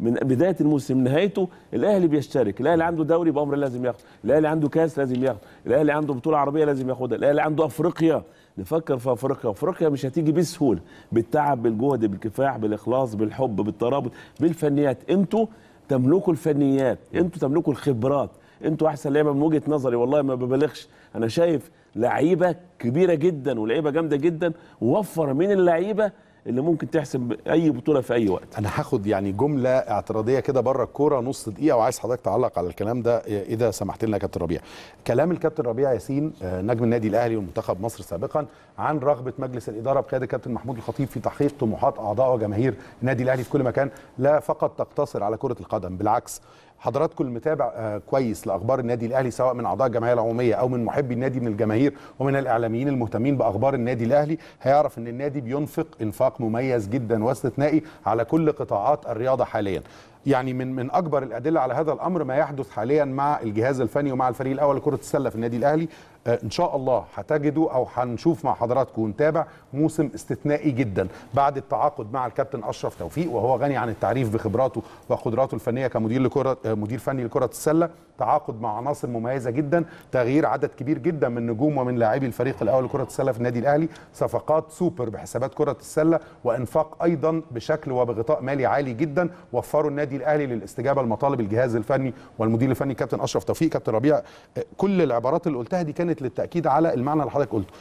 من بدايه الموسم نهايته الاهلي بيشترك الاهلي عنده دوري بامر لازم ياخده الاهلي عنده كاس لازم ياخده الاهلي عنده بطوله عربيه لازم ياخدها الاهلي عنده افريقيا نفكر في افريقيا افريقيا مش هتيجي بسهوله بالتعب بالجهد بالكفاح بالاخلاص بالحب بالترابط بالفنيات انتوا تملكوا الفنيات انتوا تملكوا الخبرات انتوا احسن لعيبه من وجهه نظري والله ما ببالغش انا شايف لعيبه كبيره جدا ولعيبه جامده جدا ووفر من اللعيبه اللي ممكن تحسم اي بطوله في اي وقت انا هاخد يعني جمله اعتراضيه كده بره الكوره نص دقيقه وعايز حضرتك تعلق على الكلام ده اذا سمحت لنا يا كابتن ربيع كلام الكابتن ربيع ياسين آه، نجم النادي الاهلي ومنتخب مصر سابقا عن رغبه مجلس الاداره بقياده الكابتن محمود الخطيب في تحقيق طموحات اعضاء وجماهير النادي الاهلي في كل مكان لا فقط تقتصر على كره القدم بالعكس حضراتكم المتابع آه، كويس لاخبار النادي الاهلي سواء من اعضاء الجمعيه العموميه او من محبي النادي من الجماهير ومن الاعلاميين المهتمين باخبار النادي الاهلي هيعرف ان النادي بينفق انفاق مميز جدا واستثنائي على كل قطاعات الرياضه حاليا يعني من من اكبر الادله على هذا الامر ما يحدث حاليا مع الجهاز الفني ومع الفريق الاول لكره السله في النادي الاهلي آه، ان شاء الله هتجدوا او هنشوف مع حضراتكم ونتابع موسم استثنائي جدا بعد التعاقد مع الكابتن اشرف توفيق وهو غني عن التعريف بخبراته وقدراته الفنيه كمدير لكره آه، مدير فني لكره السله تعاقد مع عناصر مميزه جدا تغيير عدد كبير جدا من نجوم ومن لاعبي الفريق الاول لكره السله في النادي الاهلي صفقات سوبر بحسابات كره السله وانفاق ايضا بشكل وبغطاء مالي عالي جدا وفروا النادي النادي الاهلي للاستجابه لمطالب الجهاز الفني والمدير الفني كابتن اشرف توفيق كابتن ربيع كل العبارات اللي قلتها دي كانت للتاكيد على المعنى اللي حضرتك قلته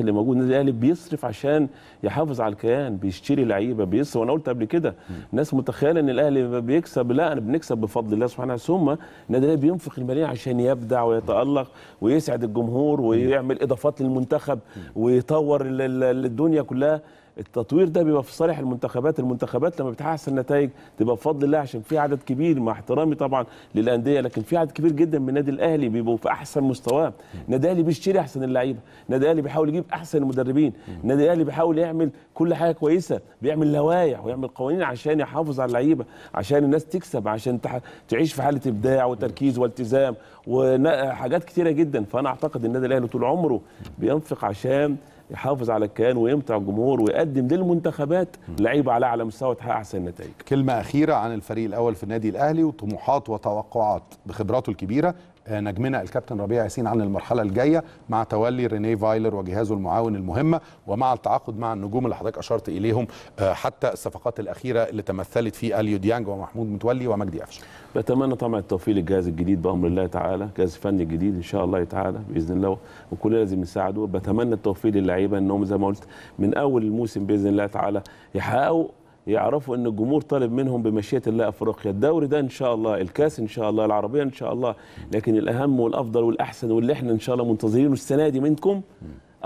اللي موجود النادي الاهلي بيصرف عشان يحافظ على الكيان بيشتري لعيبه بيصرف وانا قلت قبل كده الناس متخيله ان الاهلي بيكسب لا انا بنكسب بفضل الله سبحانه ثم النادي الاهلي بينفق الماليه عشان يبدع ويتالق ويسعد الجمهور ويعمل اضافات للمنتخب ويطور الدنيا كلها التطوير ده بيبقى في صالح المنتخبات المنتخبات لما بتحقق نتائج تبقى بفضل الله عشان في عدد كبير مع احترامي طبعا للانديه لكن في عدد كبير جدا من النادي الاهلي بيبقوا في احسن مستواه النادي الاهلي بيشتري احسن اللعيبه النادي الاهلي بيحاول يجيب احسن المدربين النادي الاهلي بيحاول يعمل كل حاجه كويسه بيعمل لوائح ويعمل قوانين عشان يحافظ على اللعيبه عشان الناس تكسب عشان تعيش في حاله ابداع وتركيز والتزام وحاجات كثيره جدا فانا اعتقد النادي الاهلي طول عمره بينفق عشان يحافظ على الكيان ويمتع الجمهور ويقدم للمنتخبات لعيبه على اعلى مستوى تحقق احسن نتائج. كلمه اخيره عن الفريق الاول في النادي الاهلي وطموحات وتوقعات بخبراته الكبيره آه، نجمنا الكابتن ربيع ياسين عن المرحله الجايه مع تولي ريني فايلر وجهازه المعاون المهمه ومع التعاقد مع النجوم اللي حضرتك اشرت اليهم آه، حتى الصفقات الاخيره اللي تمثلت في اليو ديانج ومحمود متولي ومجدي قفشه. بتمنى طبعا التوفيق للجهاز الجديد بامر الله تعالى، جهاز فني جديد ان شاء الله تعالى باذن الله وكلنا لازم نساعده، بتمنى التوفيق للعيبه انهم زي ما قلت من اول الموسم باذن الله تعالى يحققوا يعرفوا ان الجمهور طالب منهم بمشيئه الله افريقيا الدوري ده ان شاء الله الكاس ان شاء الله العربيه ان شاء الله لكن الاهم والافضل والاحسن واللي احنا ان شاء الله منتظرينه السنه دي منكم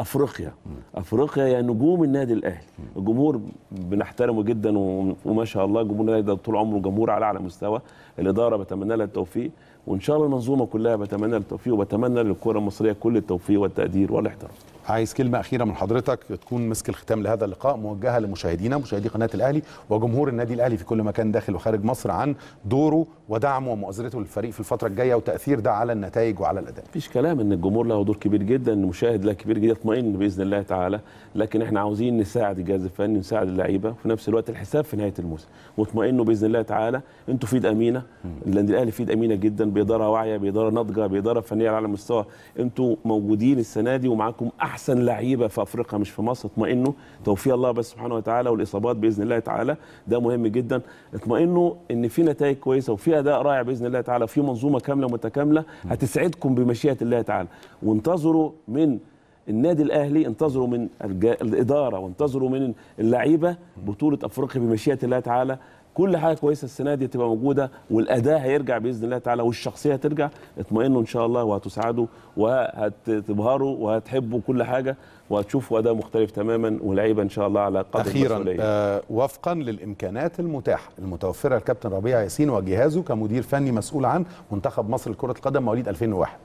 افريقيا افريقيا يا نجوم النادي الاهلي الجمهور بنحترمه جدا وما شاء الله جمهور النادي ده طول عمره جمهور على اعلى مستوى الاداره بتمنى لها التوفيق وان شاء الله المنظومه كلها بتمنى لها التوفيق وبتمنى للكره المصريه كل التوفيق والتقدير والاحترام عايز كلمه اخيره من حضرتك تكون مسك الختام لهذا اللقاء موجهه لمشاهدينا مشاهدي قناه الاهلي وجمهور النادي الاهلي في كل مكان داخل وخارج مصر عن دوره ودعمه ومؤازرته للفريق في الفتره الجايه وتاثير ده على النتائج وعلى الاداء مفيش كلام ان الجمهور له دور كبير جدا المشاهد له كبير جدا مطمئن باذن الله تعالى لكن احنا عاوزين نساعد الجهاز الفني نساعد اللعيبه وفي نفس الوقت الحساب في نهايه الموسم مطمئنوا باذن الله تعالى انتوا في ايد امينه النادي الاهلي في ايد امينه جدا باداره واعيه باداره ناضجه باداره فنيه على مستوى انتوا موجودين السنه دي ومعاكم احسن لعيبه في افريقيا مش في مصر اطمئنوا توفيق الله بس سبحانه وتعالى والاصابات باذن الله تعالى ده مهم جدا اطمئنوا ان في نتائج كويسه وفي اداء رائع باذن الله تعالى وفي منظومه كامله متكامله هتسعدكم بمشيئه الله تعالى وانتظروا من النادي الاهلي انتظروا من الاداره وانتظروا من اللعيبه بطوله افريقيا بمشيئه الله تعالى كل حاجه كويسه السنه دي تبقى موجوده والاداء هيرجع باذن الله تعالى والشخصيه هترجع اطمئنوا ان شاء الله وهتسعدوا وهتبهروا وهتحبوا كل حاجه وهتشوفوا اداء مختلف تماما ولعيبه ان شاء الله على قدر اخيرا آه وفقا للامكانات المتاحه المتوفره لكابتن ربيع ياسين وجهازه كمدير فني مسؤول عن منتخب مصر لكره القدم مواليد 2001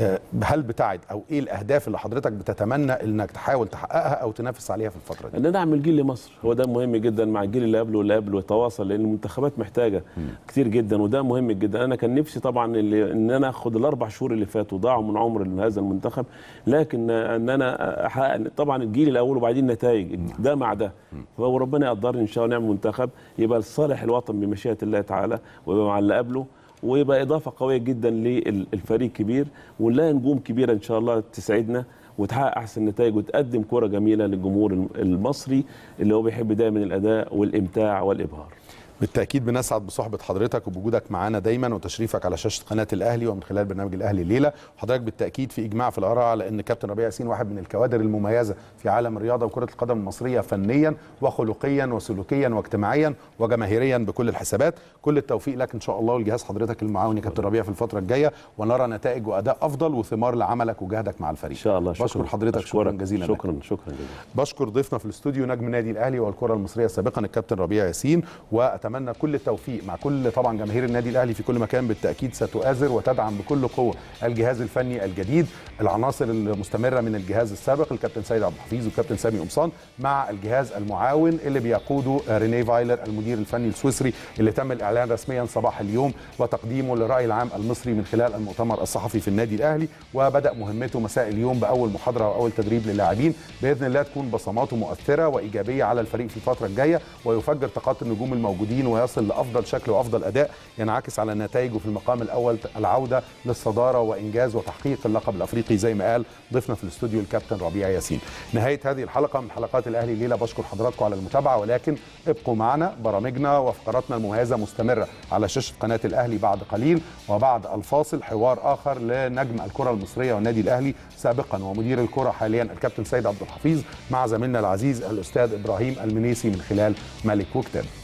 آه، هل بتعد او ايه الاهداف اللي حضرتك بتتمنى انك تحاول تحققها او تنافس عليها في الفتره دي؟ ان ندعم الجيل لمصر هو ده مهم جدا مع الجيل اللي قبله واللي قبله يتواصل لان المنتخبات محتاجه م. كتير جدا وده مهم جدا انا كان نفسي طبعا اللي ان انا اخد الاربع شهور اللي فاتوا ضاعوا من عمر هذا المنتخب لكن ان انا احقق طبعا الجيل الاول وبعدين نتائج ده مع ده وربنا يقدرني ان شاء الله نعمل منتخب يبقى لصالح الوطن بمشيئه الله تعالى ويبقى مع اللي قبله ويبقى اضافه قويه جدا للفريق كبير ونلاقي نجوم كبيره ان شاء الله تسعدنا وتحقق احسن نتائج وتقدم كره جميله للجمهور المصري اللي هو بيحب دايما الاداء والامتاع والابهار بالتاكيد بنسعد بصحبه حضرتك وبوجودك معانا دايما وتشريفك على شاشه قناه الاهلي ومن خلال برنامج الاهلي الليله حضرتك بالتاكيد في اجماع في الاراء على ان كابتن ربيع ياسين واحد من الكوادر المميزه في عالم الرياضه وكره القدم المصريه فنيا وخلقيا وسلوكيا واجتماعيا وجماهيريا بكل الحسابات كل التوفيق لك ان شاء الله ولجهاز حضرتك المعاون يا كابتن ربيع في الفتره الجايه ونرى نتائج واداء افضل وثمار لعملك وجهدك مع الفريق ان شاء الله شكرا بشكر حضرتك شكرا جزيلا شكرا لك. شكرا جزيلا بشكر ضيفنا في الاستوديو نجم نادي الاهلي والكره المصريه سابقا الكابتن ربيع ياسين واتمنى نتمنى كل التوفيق مع كل طبعا جماهير النادي الاهلي في كل مكان بالتاكيد ستؤازر وتدعم بكل قوه الجهاز الفني الجديد العناصر المستمره من الجهاز السابق الكابتن سيد عبد الحفيظ والكابتن سامي قمصان مع الجهاز المعاون اللي بيقوده ريني فايلر المدير الفني السويسري اللي تم الاعلان رسميا صباح اليوم وتقديمه للراي العام المصري من خلال المؤتمر الصحفي في النادي الاهلي وبدا مهمته مساء اليوم باول محاضره واول تدريب للاعبين باذن الله تكون بصماته مؤثره وايجابيه على الفريق في الفتره الجايه ويفجر طاقات النجوم الموجودين الموجودين ويصل لافضل شكل وافضل اداء ينعكس على نتائجه في المقام الاول العوده للصداره وانجاز وتحقيق اللقب الافريقي زي ما قال ضيفنا في الاستوديو الكابتن ربيع ياسين. نهايه هذه الحلقه من حلقات الاهلي الليله بشكر حضراتكم على المتابعه ولكن ابقوا معنا برامجنا وفقراتنا المميزه مستمره على شاشه قناه الاهلي بعد قليل وبعد الفاصل حوار اخر لنجم الكره المصريه والنادي الاهلي سابقا ومدير الكره حاليا الكابتن سيد عبد الحفيظ مع زميلنا العزيز الاستاذ ابراهيم المنيسي من خلال ملك وكتاب